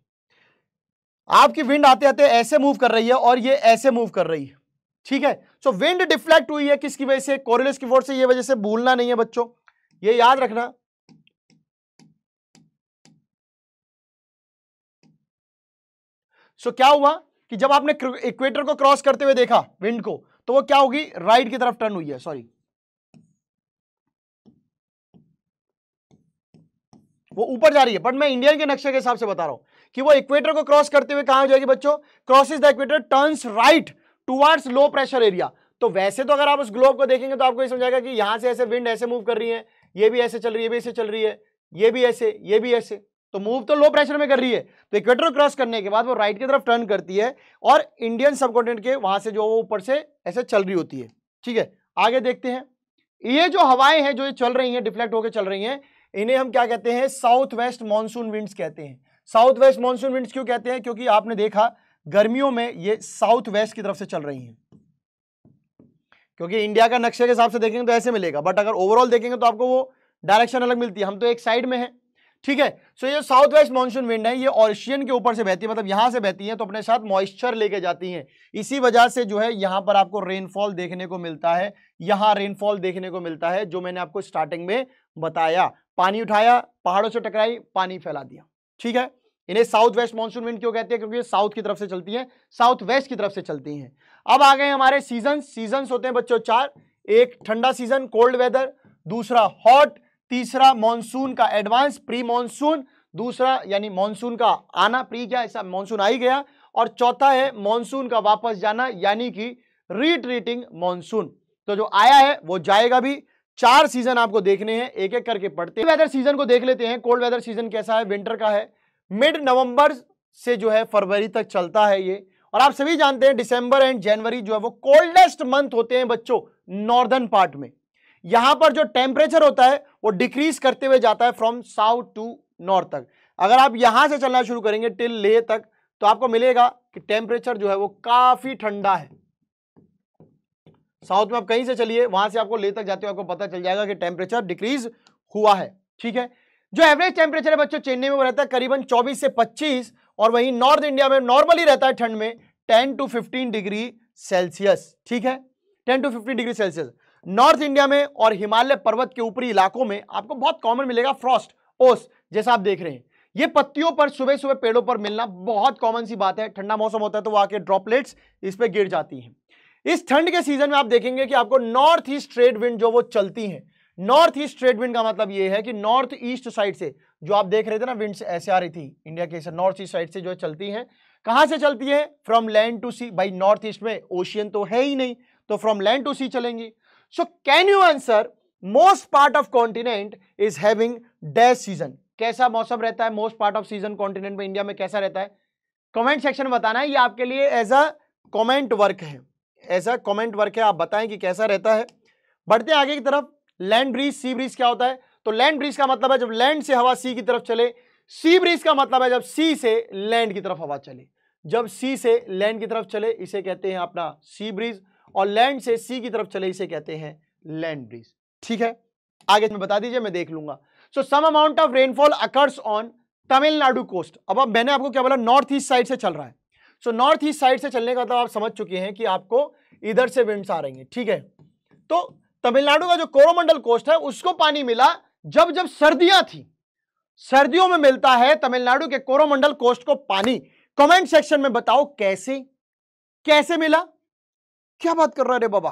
आपकी विंड आते आते ऐसे मूव कर रही है और ये ऐसे मूव कर रही है ठीक है सो विंड डिफ्लेक्ट हुई है किसकी वजह से कोरलिस की फोर्स से ये वजह से भूलना नहीं है बच्चों ये याद रखना सो so, क्या हुआ कि जब आपने इक्वेटर को क्रॉस करते हुए देखा विंड को तो वो क्या होगी राइट की तरफ टर्न हुई है सॉरी वो ऊपर जा रही है बट मैं इंडियन के नक्शे के हिसाब से बता रहा हूं कि वो इक्वेटर को क्रॉस करते हुए कहां जाएगी बच्चों crosses the equator turn right towards low pressure area तो वैसे तो अगर आप उस ग्लोब को देखेंगे तो आपको यह समझाएगा कि यहां से ऐसे विंड ऐसे मूव कर रही है ये भी ऐसे चल रही है ये भी ऐसे चल रही है ये भी ऐसे ये भी ऐसे तो मूव तो लो प्रेशर में कर रही है तो इक्वेटर क्रॉस करने के बाद वो राइट की तरफ टर्न करती है और इंडियन सबकॉन्टिनेंट के वहां से जो ऊपर से ऐसे चल रही होती है ठीक है आगे देखते हैं ये जो हवाएं हैं जो ये चल रही हैं डिफ्लेक्ट होकर चल रही हैं इन्हें हम क्या कहते हैं साउथ वेस्ट मानसून विंड्स कहते हैं साउथ वेस्ट मानसून विंड्स क्यों कहते हैं क्योंकि आपने देखा गर्मियों में ये साउथ वेस्ट की तरफ से चल रही हैं क्योंकि इंडिया का नक्शे के हिसाब से देखेंगे तो ऐसे मिलेगा बट अगर ओवरऑल देखेंगे तो आपको वो डायरेक्शन अलग मिलती है हम तो एक साइड में है ठीक है सो ये साउथ वेस्ट मानसून विंड है ये ऑरिशियन के ऊपर से बहती है मतलब यहां से बहती है तो अपने साथ मॉइस्चर लेके जाती है इसी वजह से जो है यहां पर आपको रेनफॉल देखने को मिलता है यहां रेनफॉल देखने को मिलता है जो मैंने आपको स्टार्टिंग में बताया पानी उठाया पहाड़ों से टकराई पानी फैला दिया ठीक है इन्हें साउथ वेस्ट मानसून विंड क्यों कहते हैं क्योंकि साउथ की तरफ से चलती है साउथ वेस्ट की तरफ से चलती है अब आ गए हमारे सीजन सीजन होते हैं बच्चों चार एक ठंडा सीजन कोल्ड वेदर दूसरा हॉट तीसरा मानसून का एडवांस प्री मानसून दूसरा यानी मानसून का आना प्री क्या ऐसा मानसून आ ही गया और चौथा है मॉनसून का वापस जाना यानी कि रिट्रीटिंग मानसून तो जो आया है वो जाएगा भी चार सीजन आपको देखने हैं एक एक करके पढ़ते हैं वेदर सीजन को देख लेते हैं कोल्ड वेदर सीजन कैसा है विंटर का है मिड नवंबर से जो है फरवरी तक चलता है ये और आप सभी जानते हैं दिसंबर एंड जनवरी जो है वो कोल्डेस्ट मंथ होते हैं बच्चों नॉर्दर्न पार्ट में यहां पर जो टेम्परेचर होता है वो डिक्रीज करते हुए जाता है फ्रॉम साउथ टू नॉर्थ तक अगर आप यहां से चलना शुरू करेंगे टिल ले तक तो आपको मिलेगा कि टेम्परेचर जो है वो काफी ठंडा है साउथ में आप कहीं से चलिए वहां से आपको लेह तक जाते हुए आपको पता चल जाएगा कि टेम्परेचर डिक्रीज हुआ है ठीक है जो एवरेज टेम्परेचर है बच्चों चेन्नई में वो रहता है करीबन 24 से 25 और वहीं नॉर्थ इंडिया में नॉर्मली रहता है ठंड में 10 टू 15 डिग्री सेल्सियस ठीक है 10 to 15 degree Celsius north India में और हिमालय पर्वत के ऊपरी इलाकों में आपको बहुत कॉमन मिलेगा फ्रॉस्ट ओस जैसा आप देख रहे हैं ये पत्तियों पर सुबह सुबह पेड़ों पर मिलना बहुत कॉमन सी बात है ठंडा मौसम होता है तो वो आके ड्रॉपलेट्स इस पर गिर जाती हैं इस ठंड के सीजन में आप देखेंगे कि आपको नॉर्थ ईस्ट ट्रेड विंड जो वो चलती हैं नॉर्थ ईस्ट ट्रेड विंड का मतलब ये है कि नॉर्थ ईस्ट साइड से जो आप देख रहे थे ना विंड ऐसे आ रही थी इंडिया के नॉर्थ ईस्ट साइड से जो चलती है कहाँ से चलती है फ्रॉम लैंड टू सी भाई नॉर्थ ईस्ट में ओशियन तो है ही नहीं तो फ्रॉम लैंड टू सी चलेंगी so can you answer most part of continent is having dash season कैसा मौसम रहता है most part of season continent में इंडिया में कैसा रहता है कमेंट सेक्शन में बताना है ये आपके लिए एज अ कॉमेंट वर्क है एज अ कॉमेंट वर्क है आप बताएं कि कैसा रहता है बढ़ते आगे की तरफ लैंड ब्रिज सी ब्रिज क्या होता है तो लैंड ब्रिज का मतलब है जब लैंड से हवा सी की तरफ चले सी ब्रिज का मतलब है जब सी से लैंड की तरफ हवा चले जब सी से लैंड की तरफ चले इसे कहते हैं अपना सी ब्रिज और लैंड से सी की तरफ चले इसे कहते हैं लैंड ब्रिज ठीक है आगे में बता दीजिए मैं देख लूंगा so some amount of rainfall occurs on Tamil Nadu coast अब अब मैंने आपको क्या बोला नॉर्थ ईस्ट साइड से चल रहा है सो नॉर्थ ईस्ट साइड से चलने का मतलब आप समझ चुके हैं कि आपको इधर से विंड्स आ रही है ठीक है तो तमिलनाडु का जो कोरोमंडल कोस्ट है उसको पानी मिला जब जब सर्दियां थी सर्दियों में मिलता है तमिलनाडु के कोरोमंडल कोस्ट को पानी कमेंट सेक्शन में बताओ कैसे कैसे मिला क्या बात कर रहा है रे बाबा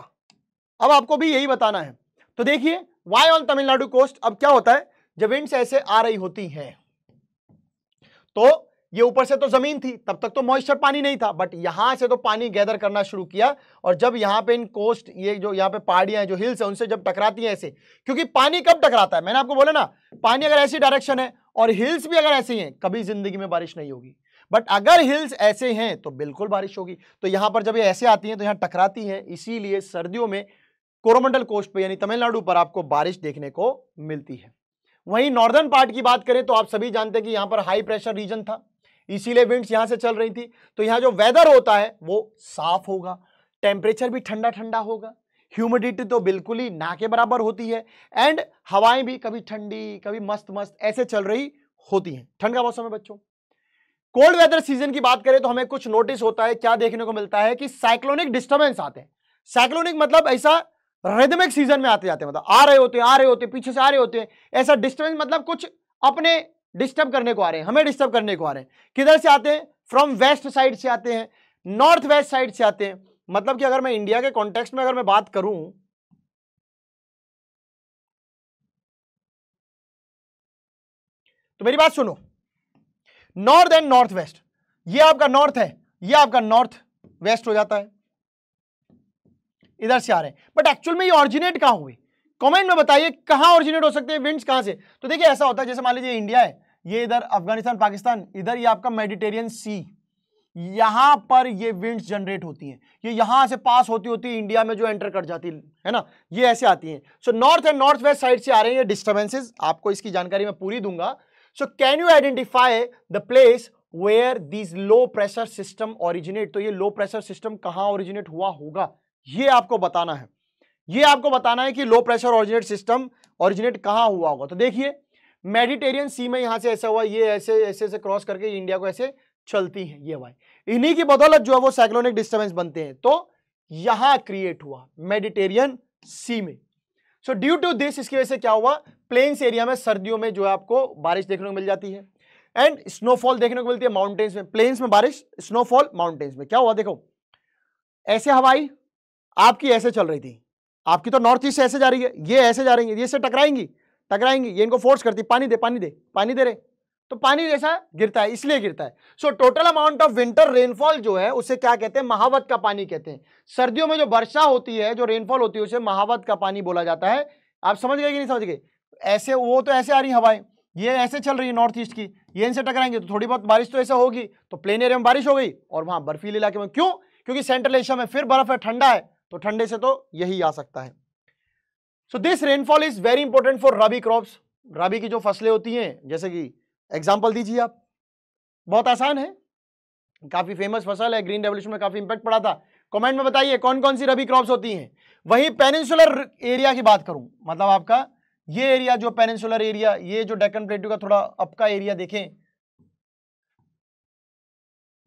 अब आपको भी यही बताना है तो देखिए वाई ऑन तमिलनाडु कोस्ट अब क्या होता है जब विंड्स ऐसे आ रही होती हैं तो ये ऊपर से तो जमीन थी तब तक तो मॉइस्चर पानी नहीं था बट यहां से तो पानी गैदर करना शुरू किया और जब यहां पे इन कोस्ट ये जो यहाँ पे पहाड़ियां जो हिल्स हैं उनसे जब टकराती हैं ऐसे क्योंकि पानी कब टकराता है मैंने आपको बोला ना पानी अगर ऐसी डायरेक्शन है और हिल्स भी अगर ऐसी है कभी जिंदगी में बारिश नहीं होगी बट अगर हिल्स ऐसे हैं तो बिल्कुल बारिश होगी तो यहाँ पर जब ये ऐसे आती हैं तो यहाँ टकराती हैं इसीलिए सर्दियों में कोरोमंडल कोस्ट पर यानी तमिलनाडु पर आपको बारिश देखने को मिलती है वहीं नॉर्दर्न पार्ट की बात करें तो आप सभी जानते हैं कि यहाँ पर हाई प्रेशर रीजन था इसीलिए विंड्स यहाँ से चल रही थी तो यहाँ जो वेदर होता है वो साफ होगा टेम्परेचर भी ठंडा ठंडा होगा ह्यूमिडिटी तो बिल्कुल ही ना के बराबर होती है एंड हवाएं भी कभी ठंडी कभी मस्त मस्त ऐसे चल रही होती हैं ठंड का मौसम है बच्चों कोल्ड वेदर सीजन की बात करें तो हमें कुछ नोटिस होता है क्या देखने को मिलता है कि साइक्लोनिक डिस्टर्बेंस आते हैं साइक्लोनिक मतलब ऐसा रिदमिक सीजन में आते जाते हैं मतलब आ रहे होते हैं आ रहे होते हैं पीछे से आ रहे होते हैं ऐसा डिस्टर्बेंस मतलब कुछ अपने डिस्टर्ब करने को आ रहे हैं हमें डिस्टर्ब करने को आ रहे हैं किधर से आते हैं फ्रॉम वेस्ट साइड से आते हैं नॉर्थ वेस्ट साइड से आते हैं मतलब कि अगर मैं इंडिया के कॉन्टेक्स्ट में अगर मैं बात करूं तो मेरी बात सुनो नॉर्थ एंड नॉर्थ वेस्ट ये आपका नॉर्थ है ये आपका नॉर्थ वेस्ट हो जाता है इधर से आ रहे हैं बट एक्चुअल में ये ऑरिजिनेट कहां हुए कमेंट में बताइए कहां ऑरिजिनेट हो सकते हैं विंड्स कहां से तो देखिए ऐसा होता है जैसे मान लीजिए इंडिया है ये इधर अफगानिस्तान पाकिस्तान इधर ये आपका मेडिटेरियन सी यहां पर ये विंड्स जनरेट होती हैं ये यहां से पास होती होती है इंडिया में जो एंटर कर जाती है ना ये ऐसे आती हैं so north and north west side से आ रहे हैं ये डिस्टर्बेंसेज आपको इसकी जानकारी मैं पूरी दूंगा so can you identify the place where this low pressure system originate तो ये लो प्रेशर सिस्टम कहां ओरिजिनेट हुआ होगा ये आपको बताना है ये आपको बताना है कि low pressure originate system originate कहां हुआ होगा तो देखिए मेडिटेरियन सी में यहां से ऐसा हुआ ये ऐसे ऐसे ऐसे क्रॉस करके इंडिया को ऐसे चलती है ये वाई इन्हीं की बदौलत जो है वो साइक्लोनिक डिस्टर्बेंस बनते हैं तो यहां क्रिएट हुआ मेडिटेरियन सी में सो ड्यू टू दिस इसकी वजह से क्या हुआ प्लेन्स एरिया में सर्दियों में जो है आपको बारिश देखने को मिल जाती है एंड स्नोफॉल देखने को मिलती है माउंटेन्स में प्लेन्स में बारिश स्नोफॉल माउंटेन्स में क्या हुआ देखो ऐसे हवाई आपकी ऐसे चल रही थी आपकी तो नॉर्थ ईस्ट ऐसे जा रही है ये ऐसे जा रही है ये से टकराएंगी टकराएंगी ये इनको फोर्स करती पानी दे पानी दे पानी दे रहे तो पानी जैसा गिरता है इसलिए गिरता है so total amount of winter rainfall जो है उसे क्या कहते हैं महावत का पानी कहते हैं सर्दियों में जो वर्षा होती है जो रेनफॉल होती है उसे महावत का पानी बोला जाता है आप समझ गए कि नहीं समझ गए ऐसे वो तो ऐसे आ रही हवाएं ये ऐसे चल रही है नॉर्थ ईस्ट की ये इनसे टकराएंगे तो थोड़ी बहुत बारिश तो ऐसे होगी तो प्लेन एरिया में बारिश हो गई और वहां बर्फीले इलाके में क्यों क्योंकि सेंट्रल एशिया में फिर बर्फ है ठंडा है तो ठंडे से तो यही आ सकता है so this rainfall is very important for rabi crops rabi की जो फसलें होती हैं जैसे कि एग्जाम्पल दीजिए आप बहुत आसान है काफी फेमस फसल है ग्रीन रेवल्यूशन में काफी इंपैक्ट पड़ा था कमेंट में बताइए कौन कौन सी रबी क्रॉप्स होती हैं वहीं पेनिसुलर एरिया की बात करूं मतलब आपका ये एरिया जो पेनिनसुलर एरिया ये जो डेकन प्लेटू का थोड़ा अप का एरिया देखें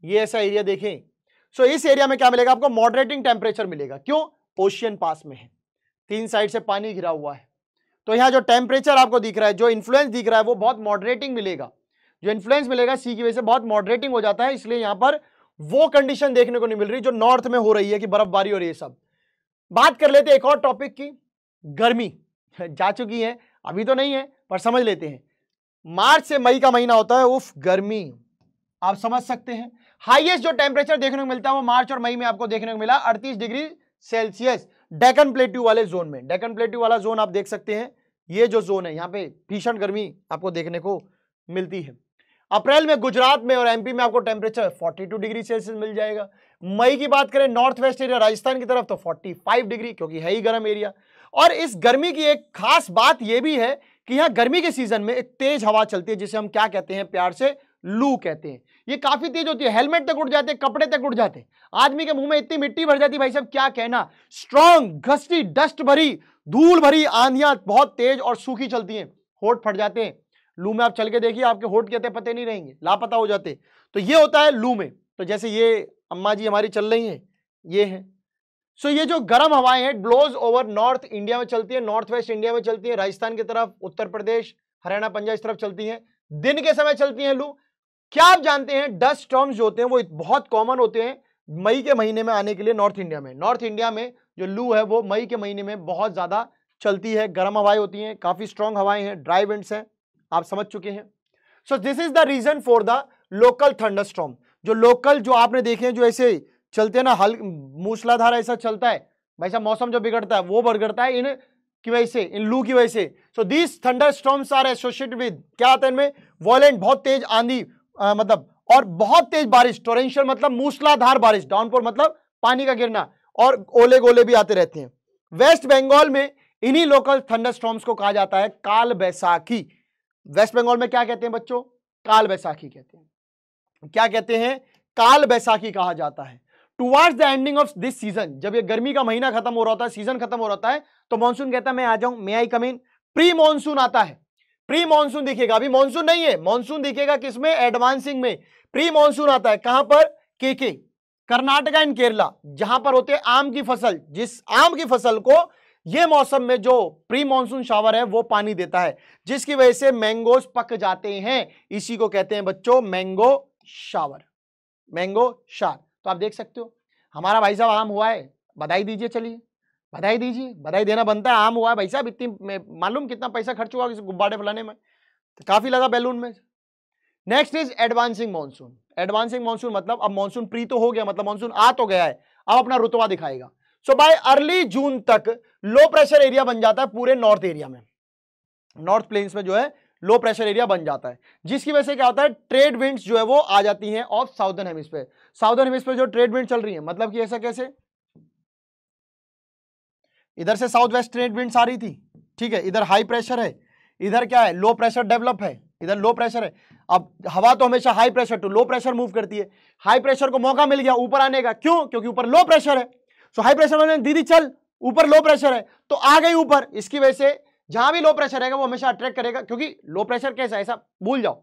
ये ऐसा एरिया देखें सो so, इस एरिया में क्या मिलेगा आपको मॉडरेटिंग टेम्परेचर मिलेगा क्यों ओशियन पास में है तीन साइड से पानी घिरा हुआ है तो यहां जो टेम्परेचर आपको दिख रहा है जो इन्फ्लुएंस दिख रहा है वो बहुत मॉडरेटिंग मिलेगा जो इन्फ्लुएंस मिलेगा सी की वजह से बहुत मॉडरेटिंग हो जाता है इसलिए यहां पर वो कंडीशन देखने को नहीं मिल रही जो नॉर्थ में हो रही है कि बर्फबारी और ये सब बात कर लेते एक और टॉपिक की गर्मी जा चुकी हैं अभी तो नहीं है पर समझ लेते हैं मार्च से मई का महीना होता है उफ गर्मी आप समझ सकते हैं हाईएस्ट जो टेम्परेचर देखने को मिलता है वो मार्च और मई में आपको देखने को मिला अड़तीस डिग्री सेल्सियस डेकन प्लेट्यू वाले जोन में डेकन प्लेट्यू वाला जोन आप देख सकते हैं ये जो जोन है यहाँ पे भीषण गर्मी आपको देखने को मिलती है अप्रैल में गुजरात में और एमपी में आपको टेम्परेचर 42 डिग्री सेल्सियस मिल जाएगा मई की बात करें नॉर्थ वेस्ट एरिया राजस्थान की तरफ तो 45 डिग्री क्योंकि है ही गर्म एरिया और इस गर्मी की एक खास बात यह भी है कि यहाँ गर्मी के सीजन में एक तेज हवा चलती है जिसे हम क्या कहते हैं प्यार से लू कहते हैं ये काफी तेज होती है हेलमेट तक उड़ जाते कपड़े तक उड़ जाते आदमी के मुंह में इतनी मिट्टी भर जाती भाई साहब क्या कहना स्ट्रॉन्ग घस्टी डस्ट भरी धूल भरी आंधियां बहुत तेज और सूखी चलती हैं होठ फट जाते हैं लू में आप चल के देखिए आपके होठ कहते पते नहीं रहेंगे लापता हो जाते तो ये होता है लू में तो जैसे ये अम्मा जी हमारी चल रही है ये है सो so, ये जो गर्म हवाएं हैं ब्लोज ओवर नॉर्थ इंडिया में चलती है नॉर्थ वेस्ट इंडिया में चलती है राजस्थान की तरफ उत्तर प्रदेश हरियाणा पंजाब इस तरफ चलती है दिन के समय चलती है लू क्या आप जानते हैं डस्ट स्टॉम जो होते हैं वो बहुत कॉमन होते हैं मई के महीने में आने के लिए नॉर्थ इंडिया में नॉर्थ इंडिया में जो लू है वो मई के महीने में बहुत ज़्यादा चलती है गर्म हवाएं होती हैं काफ़ी स्ट्रांग हवाएं हैं ड्राई विंड्स हैं आप समझ चुके हैं so this is the reason for the local thunder जो लोकल जो आपने देखे हैं जो ऐसे चलते हैं ना हल मूसलाधार ऐसा चलता है भाई साहब मौसम जो बिगड़ता है वो बिगड़ता है इन की वजह से इन लू की वजह से so these thunder storms are associated with क्या आता है इनमें वॉयलेंट बहुत तेज आंधी आ, मतलब और बहुत तेज बारिश टोरेंशियल मतलब मूसलाधार बारिश डाउनपोर मतलब पानी का गिरना और ओले गोले भी आते रहते हैं वेस्ट बंगाल में इन्हीं लोकल थंडर स्टॉम्स को कहा जाता है काल बैसाखी वेस्ट बंगाल में क्या कहते हैं बच्चों काल बैसाखी कहते हैं क्या कहते हैं काल बैसाखी कहा जाता है towards the ending of this season जब ये गर्मी का महीना खत्म हो रहा होता है सीजन खत्म हो रहा है तो मानसून कहता है मैं आ जाऊं मे आई कम इन प्री मानसून आता है प्री मानसून दिखेगा अभी मानसून नहीं है मानसून दिखेगा किसमें एडवांसिंग में प्री मानसून आता है कहां पर के कर्नाटका एंड केरला जहां पर होते हैं आम की फसल जिस आम की फसल को ये मौसम में जो प्री मानसून शावर है वो पानी देता है जिसकी वजह से मैंगोज पक जाते हैं इसी को कहते हैं बच्चों मैंगो शावर मैंगो शार तो आप देख सकते हो हमारा भाई साहब आम हुआ है बधाई दीजिए चलिए बधाई दीजिए बधाई देना बनता है आम हुआ है भाई साहब इतनी मालूम कितना पैसा खर्च हुआ गुब्बारे फैलाने में तो काफ़ी लगा बैलून में next is advancing monsoon advancing monsoon मतलब अब मानसून प्री तो हो गया मतलब मानसून आ तो गया है अब अपना रुतवा दिखाएगा सो बाय अर्ली जून तक लो प्रेशर एरिया बन जाता है पूरे नॉर्थ एरिया में नॉर्थ प्लेन्स में जो है लो प्रेशर एरिया बन जाता है जिसकी वजह से क्या होता है ट्रेड विंड्स जो है वो आ जाती हैं ऑफ साउदर्न हेमिस्फेयर पे साउदर्न हेमिस जो ट्रेड विंड चल रही है मतलब कि ऐसा कैसे इधर से साउथ वेस्ट ट्रेड विंड्स आ रही थी ठीक है इधर हाई प्रेशर है इधर क्या है लो प्रेशर डेवलप है इधर लो प्रेशर है अब हवा तो हमेशा high pressure to low pressure move करती है हाई प्रेशर को मौका मिल गया ऊपर आने का क्यों क्योंकि ऊपर लो प्रेशर है सो हाई प्रेशर दीदी चल ऊपर लो प्रेशर है तो आ गई ऊपर इसकी वजह से जहां भी लो प्रेशर रहेगा वो हमेशा अट्रैक्ट करेगा क्योंकि लो प्रेशर कैसा है ऐसा भूल जाओ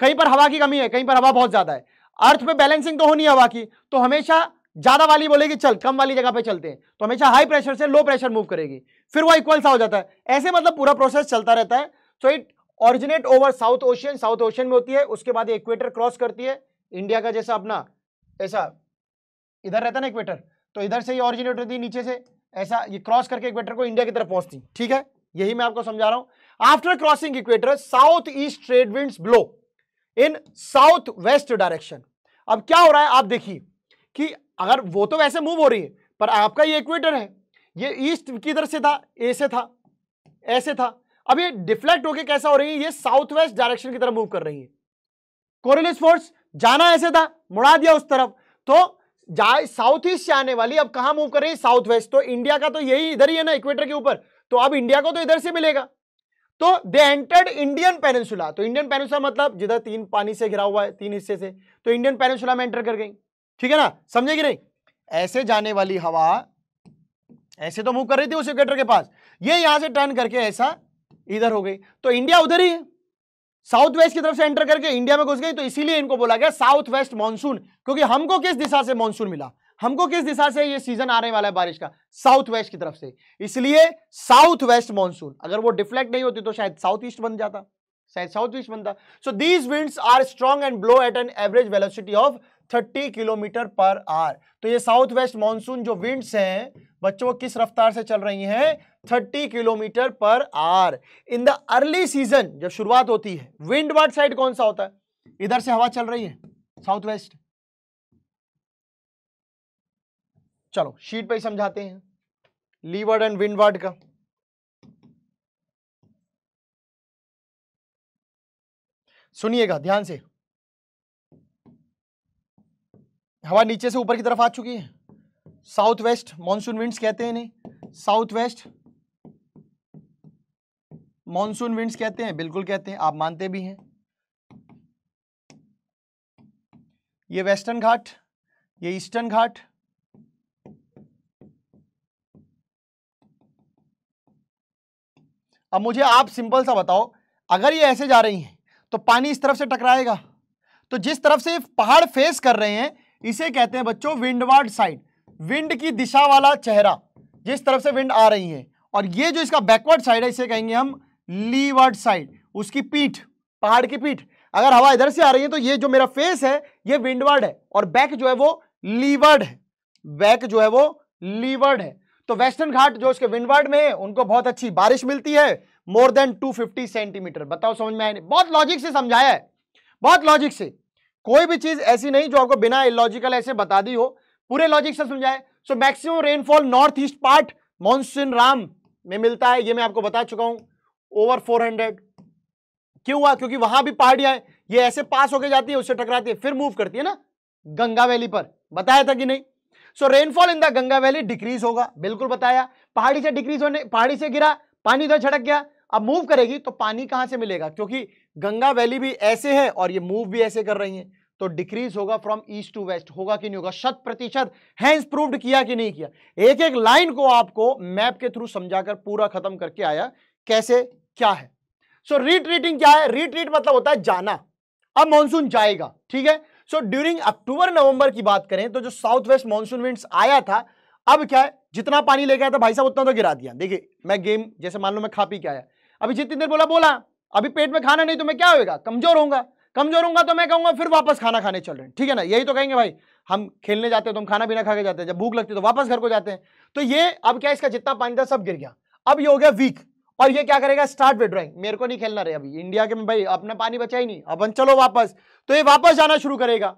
कहीं पर हवा की कमी है कहीं पर हवा बहुत ज्यादा है अर्थ में बैलेंसिंग तो होनी है हवा की तो हमेशा ज्यादा वाली बोलेगी चल कम वाली जगह पे चलते हैं तो हमेशा हाई प्रेशर से लो प्रेशर मूव करेगी फिर वो इक्वल सा हो जाता है ऐसे मतलब पूरा प्रोसेस चलता रहता है so it originate over south ocean south ocean में होती है उसके बाद इक्वेटर क्रॉस करती है इंडिया का जैसा अपना ऐसा इधर रहता ना इक्वेटर तो इधर से ही ऑरिजिनेट होती है नीचे से ऐसा ये क्रॉस करके इक्वेटर को इंडिया की तरफ पहुंचती ठीक है यही मैं आपको समझा रहा हूं after crossing equator south east trade wind blow in south west direction अब क्या हो रहा है आप देखिए कि अगर वो तो वैसे मूव हो रही है पर आपका ये इक्वेटर है ये ईस्ट की तरफ से था ए से था ऐसे था अब ये डिफ्लेक्ट होके कैसा हो रही है ये साउथ वेस्ट डायरेक्शन की तरफ मूव कर रही है कोरिलिस फोर्स जाना ऐसे था मुड़ा दिया उस तरफ तो साउथ ईस्ट से आने वाली अब कहां मूव कर रही है साउथ वेस्ट तो इंडिया का तो यही इधर ही है ना इक्वेटर के ऊपर तो अब इंडिया को तो इधर से मिलेगा तो दे एंटर्ड इंडियन पेनेंसुला तो इंडियन पेनेंसुला मतलब जिधर तीन पानी से घिरा हुआ है तीन हिस्से से तो इंडियन पेनेंसुला में एंटर कर गई ठीक है ना समझे कि नहीं ऐसे जाने वाली हवा ऐसे तो मूव कर रही थी उस इक्वेटर के पास ये यहां से टर्न करके ऐसा इधर हो गई तो इंडिया उधर ही है साउथ वेस्ट की तरफ से एंटर करके इंडिया में घुस गई तो इसीलिए इनको बोला गया साउथ वेस्ट मानसून क्योंकि हमको किस दिशा से मानसून मिला हमको किस दिशा से ये सीजन आने वाला है बारिश का साउथ वेस्ट की तरफ से इसलिए साउथ वेस्ट मानसून अगर वो डिफ्लेक्ट नहीं होती तो शायद साउथ ईस्ट बन जाता शायद साउथ ईस्ट बनता so these winds are strong and blow at an average velocity of 30 kilometre per hour तो ये साउथ वेस्ट मानसून जो विंड्स हैं बच्चों वो किस रफ्तार से चल रही हैं 30 kilometre per hour in the early season जब शुरुआत होती है विंड वर्ड साइड कौन सा होता है इधर से हवा चल रही है साउथ वेस्ट चलो शीट पे ही समझाते हैं लीवर्ड एंड विंडवर्ड का सुनिएगा ध्यान से हवा नीचे से ऊपर की तरफ आ चुकी है साउथ वेस्ट मानसून विंड्स कहते हैं साउथ वेस्ट मानसून विंड्स कहते हैं बिल्कुल कहते हैं आप मानते भी हैं ये वेस्टर्न घाट ये ईस्टर्न घाट अब मुझे आप सिंपल सा बताओ अगर ये ऐसे जा रही हैं तो पानी इस तरफ से टकराएगा तो जिस तरफ से पहाड़ फेस कर रहे हैं इसे कहते हैं बच्चों विंडवार्ड साइड विंड की दिशा वाला चेहरा जिस तरफ से विंड आ रही है और ये जो इसका बैकवर्ड साइड है इसे कहेंगे हम लीवर्ड साइड उसकी पीठ पहाड़ की पीठ अगर हवा इधर से आ रही है तो ये जो मेरा फेस है ये विंडवर्ड है और बैक जो है वो लीवर्ड है बैक जो है वो लीवर्ड है तो वेस्टर्न घाट जो उसके विंडवर्ड में है उनको बहुत अच्छी बारिश मिलती है मोर देन 250 सेंटीमीटर बताओ समझ में आए नहीं बहुत लॉजिक से समझाया है बहुत लॉजिक से कोई भी चीज ऐसी नहीं जो आपको बिना इलॉजिकल ऐसे बता दी हो पूरे लॉजिक से समझाए so maximum rainfall north east part monsoon राम में मिलता है ये मैं आपको बता चुका हूं ओवर 400 क्यों हुआ क्योंकि वहां भी पहाड़ियां ये ऐसे पास होके जाती है उससे टकराती है फिर मूव करती है ना गंगा वैली पर बताया था कि नहीं so rainfall in the Ganga valley decrease होगा बिल्कुल बताया पहाड़ी से डिक्रीज होने पहाड़ी से गिरा पानी उधर छटक गया अब मूव करेगी तो पानी कहां से मिलेगा क्योंकि गंगा वैली भी ऐसे है और ये मूव भी ऐसे कर रही है तो डिक्रीज होगा फ्रॉम ईस्ट टू वेस्ट होगा कि नहीं होगा शत प्रतिशत हैंस प्रूव्ड किया कि नहीं किया एक एक लाइन को आपको मैप के थ्रू समझाकर पूरा खत्म करके आया कैसे क्या है सो so, रिट्रीटिंग क्या है रिट्रीट मतलब होता है जाना अब मानसून जाएगा ठीक है सो ड्यूरिंग अक्टूबर नवंबर की बात करें तो जो साउथ वेस्ट मानसून विंड्स आया था अब क्या है जितना पानी लेके आया था भाई साहब उतना तो गिरा दिया देखिए मैं गेम जैसे मान लो मैं खा पी के आया अभी जितनी देर बोला बोला अभी पेट में खाना नहीं तो मैं क्या होगा कमजोर होऊंगा कमजोर होऊंगा तो मैं कहूंगा फिर वापस खाना खाने चल रहे हैं ठीक है ना यही तो कहेंगे भाई हम खेलने जाते हैं तो हम खाना पीना खा के जाते हैं जब भूख लगती है तो वापस घर को जाते हैं तो ये अब क्या इसका जितना पानी था सब गिर गया अब ये हो गया वीक और ये क्या करेगा स्टार्ट विड्रॉइंग मेरे को नहीं खेलना रहे अभी इंडिया के भाई अपना पानी बचाई नहीं अपन चलो वापस तो ये वापस जाना शुरू करेगा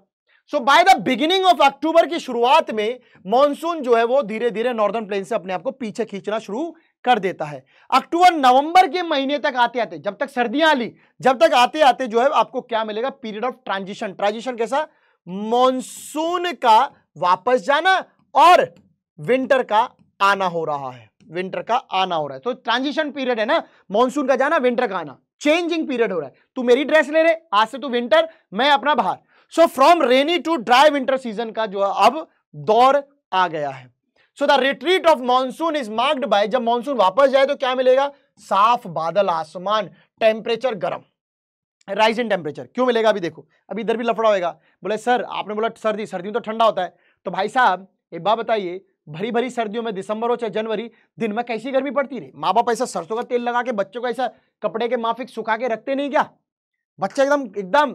so by the beginning of October की शुरुआत में मॉनसून जो है वो धीरे धीरे नॉर्दर्न प्लेन से अपने आप को पीछे खींचना शुरू कर देता है अक्टूबर नवंबर के महीने तक आते आते जब तक सर्दियां आली जब तक आते आते जो है आपको क्या मिलेगा पीरियड ऑफ ट्रांजिशन ट्रांजिशन कैसा मॉनसून का वापस जाना और विंटर का आना हो रहा है विंटर का आना हो रहा है तो ट्रांजिशन पीरियड है ना मॉनसून का जाना विंटर का आना चेंजिंग पीरियड हो रहा है तू मेरी ड्रेस ले रहे आज से तू विंटर मैं अपना बाहर so from rainy to dry winter season का जो अब दौर आ गया है so the retreat of monsoon is marked by जब मॉनसून वापस जाए तो क्या मिलेगा साफ बादल आसमान टेम्परेचर गर्म राइज इन टेम्परेचर क्यों मिलेगा अभी देखो अभी इधर भी लफड़ा होगा बोले सर आपने बोला सर्दी सर्दी तो ठंडा होता है तो भाई साहब एक बात बताइए भरी भरी सर्दियों में दिसंबर हो चाहे जनवरी दिन में कैसी गर्मी पड़ती रही माँ बाप ऐसा सरसों का तेल लगा के बच्चों को ऐसा कपड़े के माफिक सुखा के रखते नहीं क्या बच्चे एकदम एकदम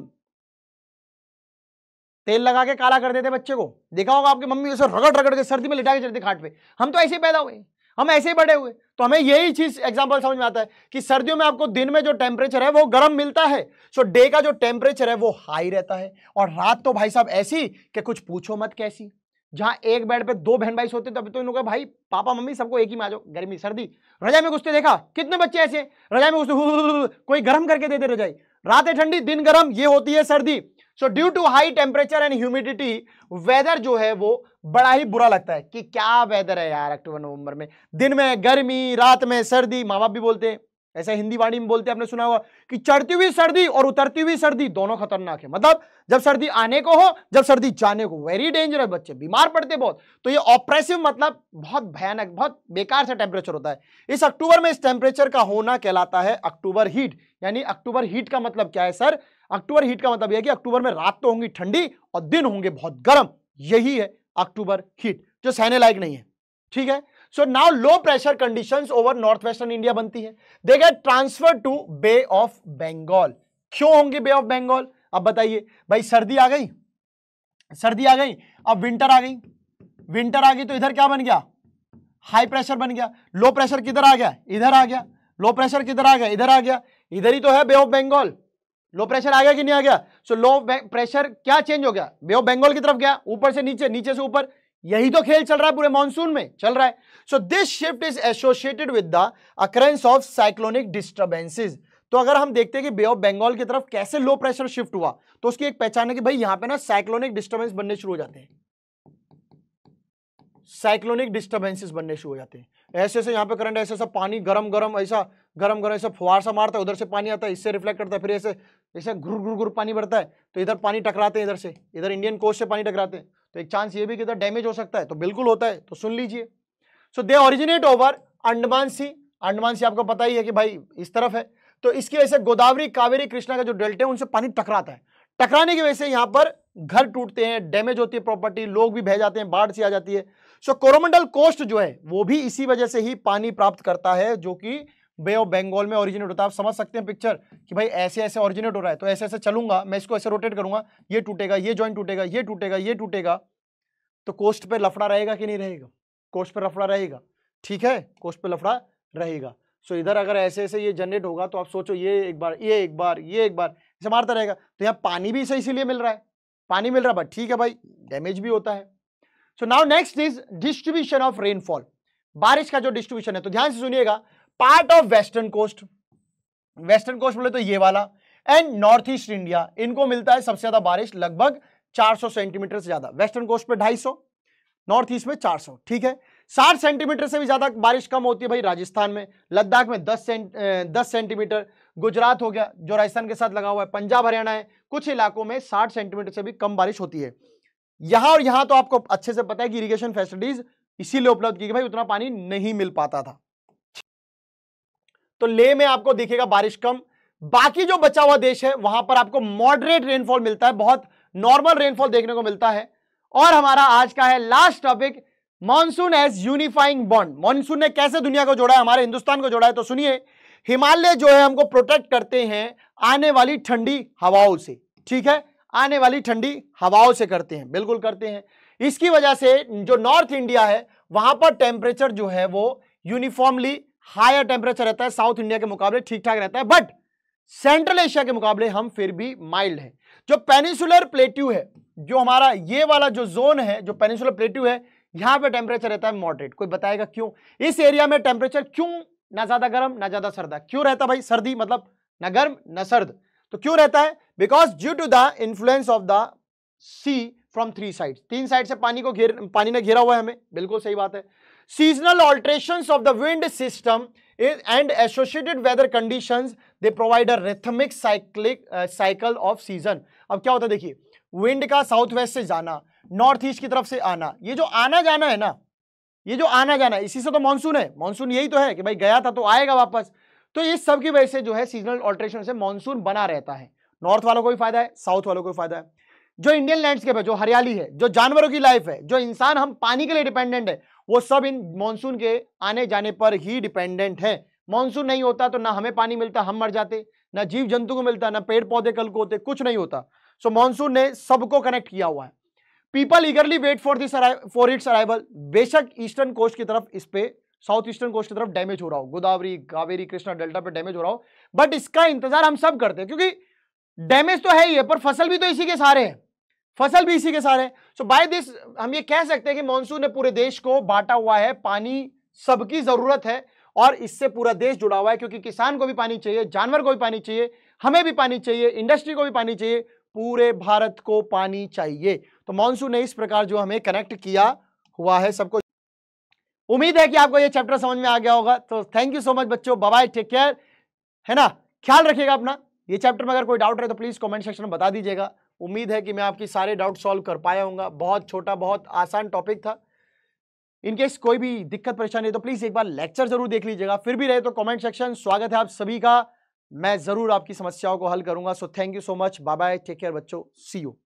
तेल लगा के काला कर देते बच्चे को देखा होगा आपकी मम्मी उसे रगड़ रगड़ के सर्दी में लिटा के चलते खाट पे हम तो ऐसे ही पैदा हुए हम ऐसे ही बड़े हुए तो हमें यही चीज एग्जाम्पल समझ में आता है कि सर्दियों में आपको दिन में जो टेम्परेचर है वो गर्म मिलता है सो डे का जो टेम्परेचर है वो हाई रहता है और रात तो भाई साहब ऐसी कि कुछ पूछो मत कैसी जहां एक बेड पे दो बहन भाई सोते तब तो इनको भाई पापा मम्मी सबको एक ही माँ गर्मी सर्दी रजाई में घुसते देखा कितने बच्चे ऐसे रजाई में घुसते कोई गर्म करके देते रजाई रातें ठंडी दिन गर्म ये होती है सर्दी so due to high temperature and humidity weather जो है वो बड़ा ही बुरा लगता है कि क्या वेदर है यार अक्टूबर नवंबर में दिन में गर्मी रात में सर्दी माँ बाप भी बोलते हैं ऐसा हिंदी वाणी में बोलते आपने सुना होगा कि चढ़ती हुई सर्दी और उतरती हुई सर्दी दोनों खतरनाक है मतलब जब सर्दी आने को हो जब सर्दी जाने को वेरी डेंजर बच्चे बीमार पड़ते बहुत तो ये ऑप्रेसिव मतलब बहुत भयानक बहुत बेकार सा टेम्परेचर होता है इस अक्टूबर में इस टेम्परेचर का होना कहलाता है अक्टूबर हीट यानी अक्टूबर हीट का मतलब क्या है सर अक्टूबर हीट का मतलब यह कि अक्टूबर में रात तो होंगी ठंडी और दिन होंगे बहुत गर्म यही है अक्टूबर हीट जो सहने लायक नहीं है ठीक है so now low pressure condition over north western India बनती है देखे transfer to bay of Bengal क्यों होंगे बे ऑफ बेंगाल अब बताइए भाई सर्दी आ गई सर्दी आ गई अब विंटर आ गई विंटर आ गई तो इधर क्या बन गया हाई प्रेशर बन गया लो प्रेशर किधर आ गया इधर आ गया लो प्रेशर किधर आ गया इधर आ गया इधर ही तो है bay of Bengal low pressure आ गया कि नहीं आ गया सो लो प्रेशर क्या चेंज हो गया बे ऑफ बंगाल की तरफ गया ऊपर से नीचे नीचे से ऊपर यही तो खेल चल रहा है पूरे मानसून में चल रहा है so this shift is associated with the occurrence of cyclonic disturbances तो अगर हम देखते हैं कि बे ऑफ बंगाल की तरफ कैसे लो प्रेशर शिफ्ट हुआ तो उसकी एक पहचान है कि भाई यहां पे ना साइक्लोनिक डिस्टर्बेंस बनने शुरू हो जाते हैं साइक्लोनिक डिस्टर्बेंसेस बनने शुरू हो जाते हैं ऐसे ऐसे यहां पे करंट ऐसे ऐसा पानी गरम गरम ऐसा गरम गरम ऐसा फुहार सा मारता है उधर से पानी आता है इससे रिफ्लेक्ट करता है फिर ऐसे ऐसे घुर घुर घुर पानी बढ़ता है तो इधर पानी टकराते हैं इधर से इधर इंडियन कोस्ट से पानी टकराते हैं तो एक चांस ये भी कि डैमेज हो सकता है तो बिल्कुल होता है तो सुन लीजिए so they originate over Andaman sea Andaman sea आपको पता ही है कि भाई इस तरफ है तो इसकी वजह से गोदावरी कावेरी कृष्णा का जो डेल्टा है उनसे पानी टकराता है टकराने की वजह से यहां पर घर टूटते हैं डैमेज होती है प्रॉपर्टी लोग भी बह जाते हैं बाढ़ सी आ जाती है सो कोरोमंडल कोस्ट जो है वो भी इसी वजह से ही पानी प्राप्त करता है जो कि बे ऑफ बंगाल में ओरिजिनेट होता है आप समझ सकते हैं पिक्चर कि भाई ऐसे ऐसे ओरिजिनेट हो रहा है तो ऐसे ऐसे चलूंगा मैं इसको ऐसे रोटेट करूंगा ये टूटेगा ये ज्वाइंट टूटेगा ये टूटेगा ये टूटेगा तो कोस्ट पे लफड़ा रहेगा कि नहीं रहेगा कोस्ट पर लफड़ा रहेगा ठीक है कोस्ट पर लफड़ा रहेगा सो इधर अगर ऐसे ऐसे ये जनरेट होगा तो आप सोचो ये एक बार ये एक बार ये एक बार इसे मारता रहेगा तो यहाँ पानी भी इसे इसीलिए मिल रहा है पानी मिल रहा है बट ठीक है भाई डैमेज भी होता है so now next is distribution of rainfall बारिश का जो डिस्ट्रीब्यूशन है तो ध्यान से सुनिएगा part of western coast western coast बोले तो ये वाला एंड नॉर्थ ईस्ट इंडिया इनको मिलता है सबसे ज्यादा बारिश लगभग 400 सेंटीमीटर से ज्यादा वेस्टर्न कोस्ट पे 250 नॉर्थ ईस्ट में 400 ठीक है 60 सेंटीमीटर से भी ज्यादा बारिश कम होती है भाई राजस्थान में लद्दाख में 10 सेंट दस सेंटीमीटर गुजरात हो गया जो राजस्थान के साथ लगा हुआ है पंजाब हरियाणा है कुछ इलाकों में साठ सेंटीमीटर से भी कम बारिश होती है यहां और यहां तो आपको अच्छे से पता है कि इरीगेशन फैसिलिटीज इसीलिए उपलब्ध की भाई उतना पानी नहीं मिल पाता था तो ले में आपको दिखेगा बारिश कम बाकी जो बचा हुआ देश है वहां पर आपको मॉडरेट रेनफॉल मिलता है बहुत नॉर्मल रेनफॉल देखने को मिलता है और हमारा आज का है last topic monsoon as unifying bond monsoon ने कैसे दुनिया को जोड़ा है हमारे हिंदुस्तान को जोड़ा है तो सुनिए हिमालय जो है हमको प्रोटेक्ट करते हैं आने वाली ठंडी हवाओं से ठीक है आने वाली ठंडी हवाओं से करते हैं बिल्कुल करते हैं इसकी वजह से जो नॉर्थ इंडिया है वहां पर टेम्परेचर जो है वो यूनिफॉर्मली हायर टेम्परेचर रहता है साउथ इंडिया के मुकाबले ठीक ठाक रहता है बट सेंट्रल एशिया के मुकाबले हम फिर भी माइल्ड है जो पेनिसुलर प्लेट्यू है जो हमारा ये वाला जो जोन है जो पेनिसुलर प्लेट्यू है यहां पे टेम्परेचर रहता है मॉडरेट कोई बताएगा क्यों इस एरिया में टेम्परेचर क्यों ना ज्यादा गर्म ना ज्यादा सर्दा क्यों रहता भाई सर्दी मतलब ना गर्म ना सर्द तो क्यों रहता है because due to the influence of the sea from three side तीन साइड से पानी को घेर पानी ने घेरा हुआ है हमें बिल्कुल सही बात है seasonal alterations of the wind system and associated weather conditions they provide a rhythmic cyclic uh, cycle of season अब क्या होता है देखिए विंड का साउथ वेस्ट से जाना नॉर्थ ईस्ट की तरफ से आना ये जो आना जाना है ना ये जो आना जाना है इसी से तो मानसून है मानसून यही तो है कि भाई गया था तो आएगा वापस तो ये सब की वजह से जो है सीजनल ऑल्ट्रेशन से मानसून बना रहता है नॉर्थ वालों को भी फायदा है साउथ वालों को भी फायदा है जो इंडियन लैंडस्केप है जो हरियाली है जो जानवरों की लाइफ है जो इंसान हम पानी के लिए डिपेंडेंट है वो सब इन मानसून के आने जाने पर ही डिपेंडेंट है मानसून नहीं होता तो ना हमें पानी मिलता हम मर जाते ना जीव जंतु को मिलता ना पेड़ पौधे कल को होते कुछ नहीं होता सो so, मानसून ने सबको कनेक्ट किया हुआ है people eagerly wait for this for its arrival बेशक ईस्टर्न कोस्ट की तरफ इस पे साउथ ईस्टर्न कोस्ट की तरफ डैमेज हो रहा हो गोदावरी कावेरी कृष्णा डेल्टा पे डैमेज हो रहा हो बट इसका इंतजार हम सब करते हैं क्योंकि डैमेज तो है ही है पर फसल भी तो इसी के सारे हैं फसल भी इसी के सारे सो बाय दिस हम ये कह सकते हैं कि मानसून ने पूरे देश को बांटा हुआ है पानी सबकी जरूरत है और इससे पूरा देश जुड़ा हुआ है क्योंकि किसान को भी पानी चाहिए जानवर को भी पानी चाहिए हमें भी पानी चाहिए इंडस्ट्री को भी पानी चाहिए पूरे भारत को पानी चाहिए तो मानसून ने इस प्रकार जो हमें कनेक्ट किया हुआ है सबको उम्मीद है कि आपको यह चैप्टर समझ में आ गया होगा तो थैंक यू सो मच बच्चों बाय टेक केयर है ना ख्याल रखिएगा अपना ये चैप्टर में अगर कोई डाउट रहे तो प्लीज़ कमेंट सेक्शन में बता दीजिएगा उम्मीद है कि मैं आपकी सारे डाउट सॉल्व कर पाया हूँगा बहुत छोटा बहुत आसान टॉपिक था इनकेस कोई भी दिक्कत परेशानी है तो प्लीज़ एक बार लेक्चर ज़रूर देख लीजिएगा फिर भी रहे तो कमेंट सेक्शन स्वागत है आप सभी का मैं ज़रूर आपकी समस्याओं को हल करूँगा so thank you so much bye bye take care बच्चों सी यू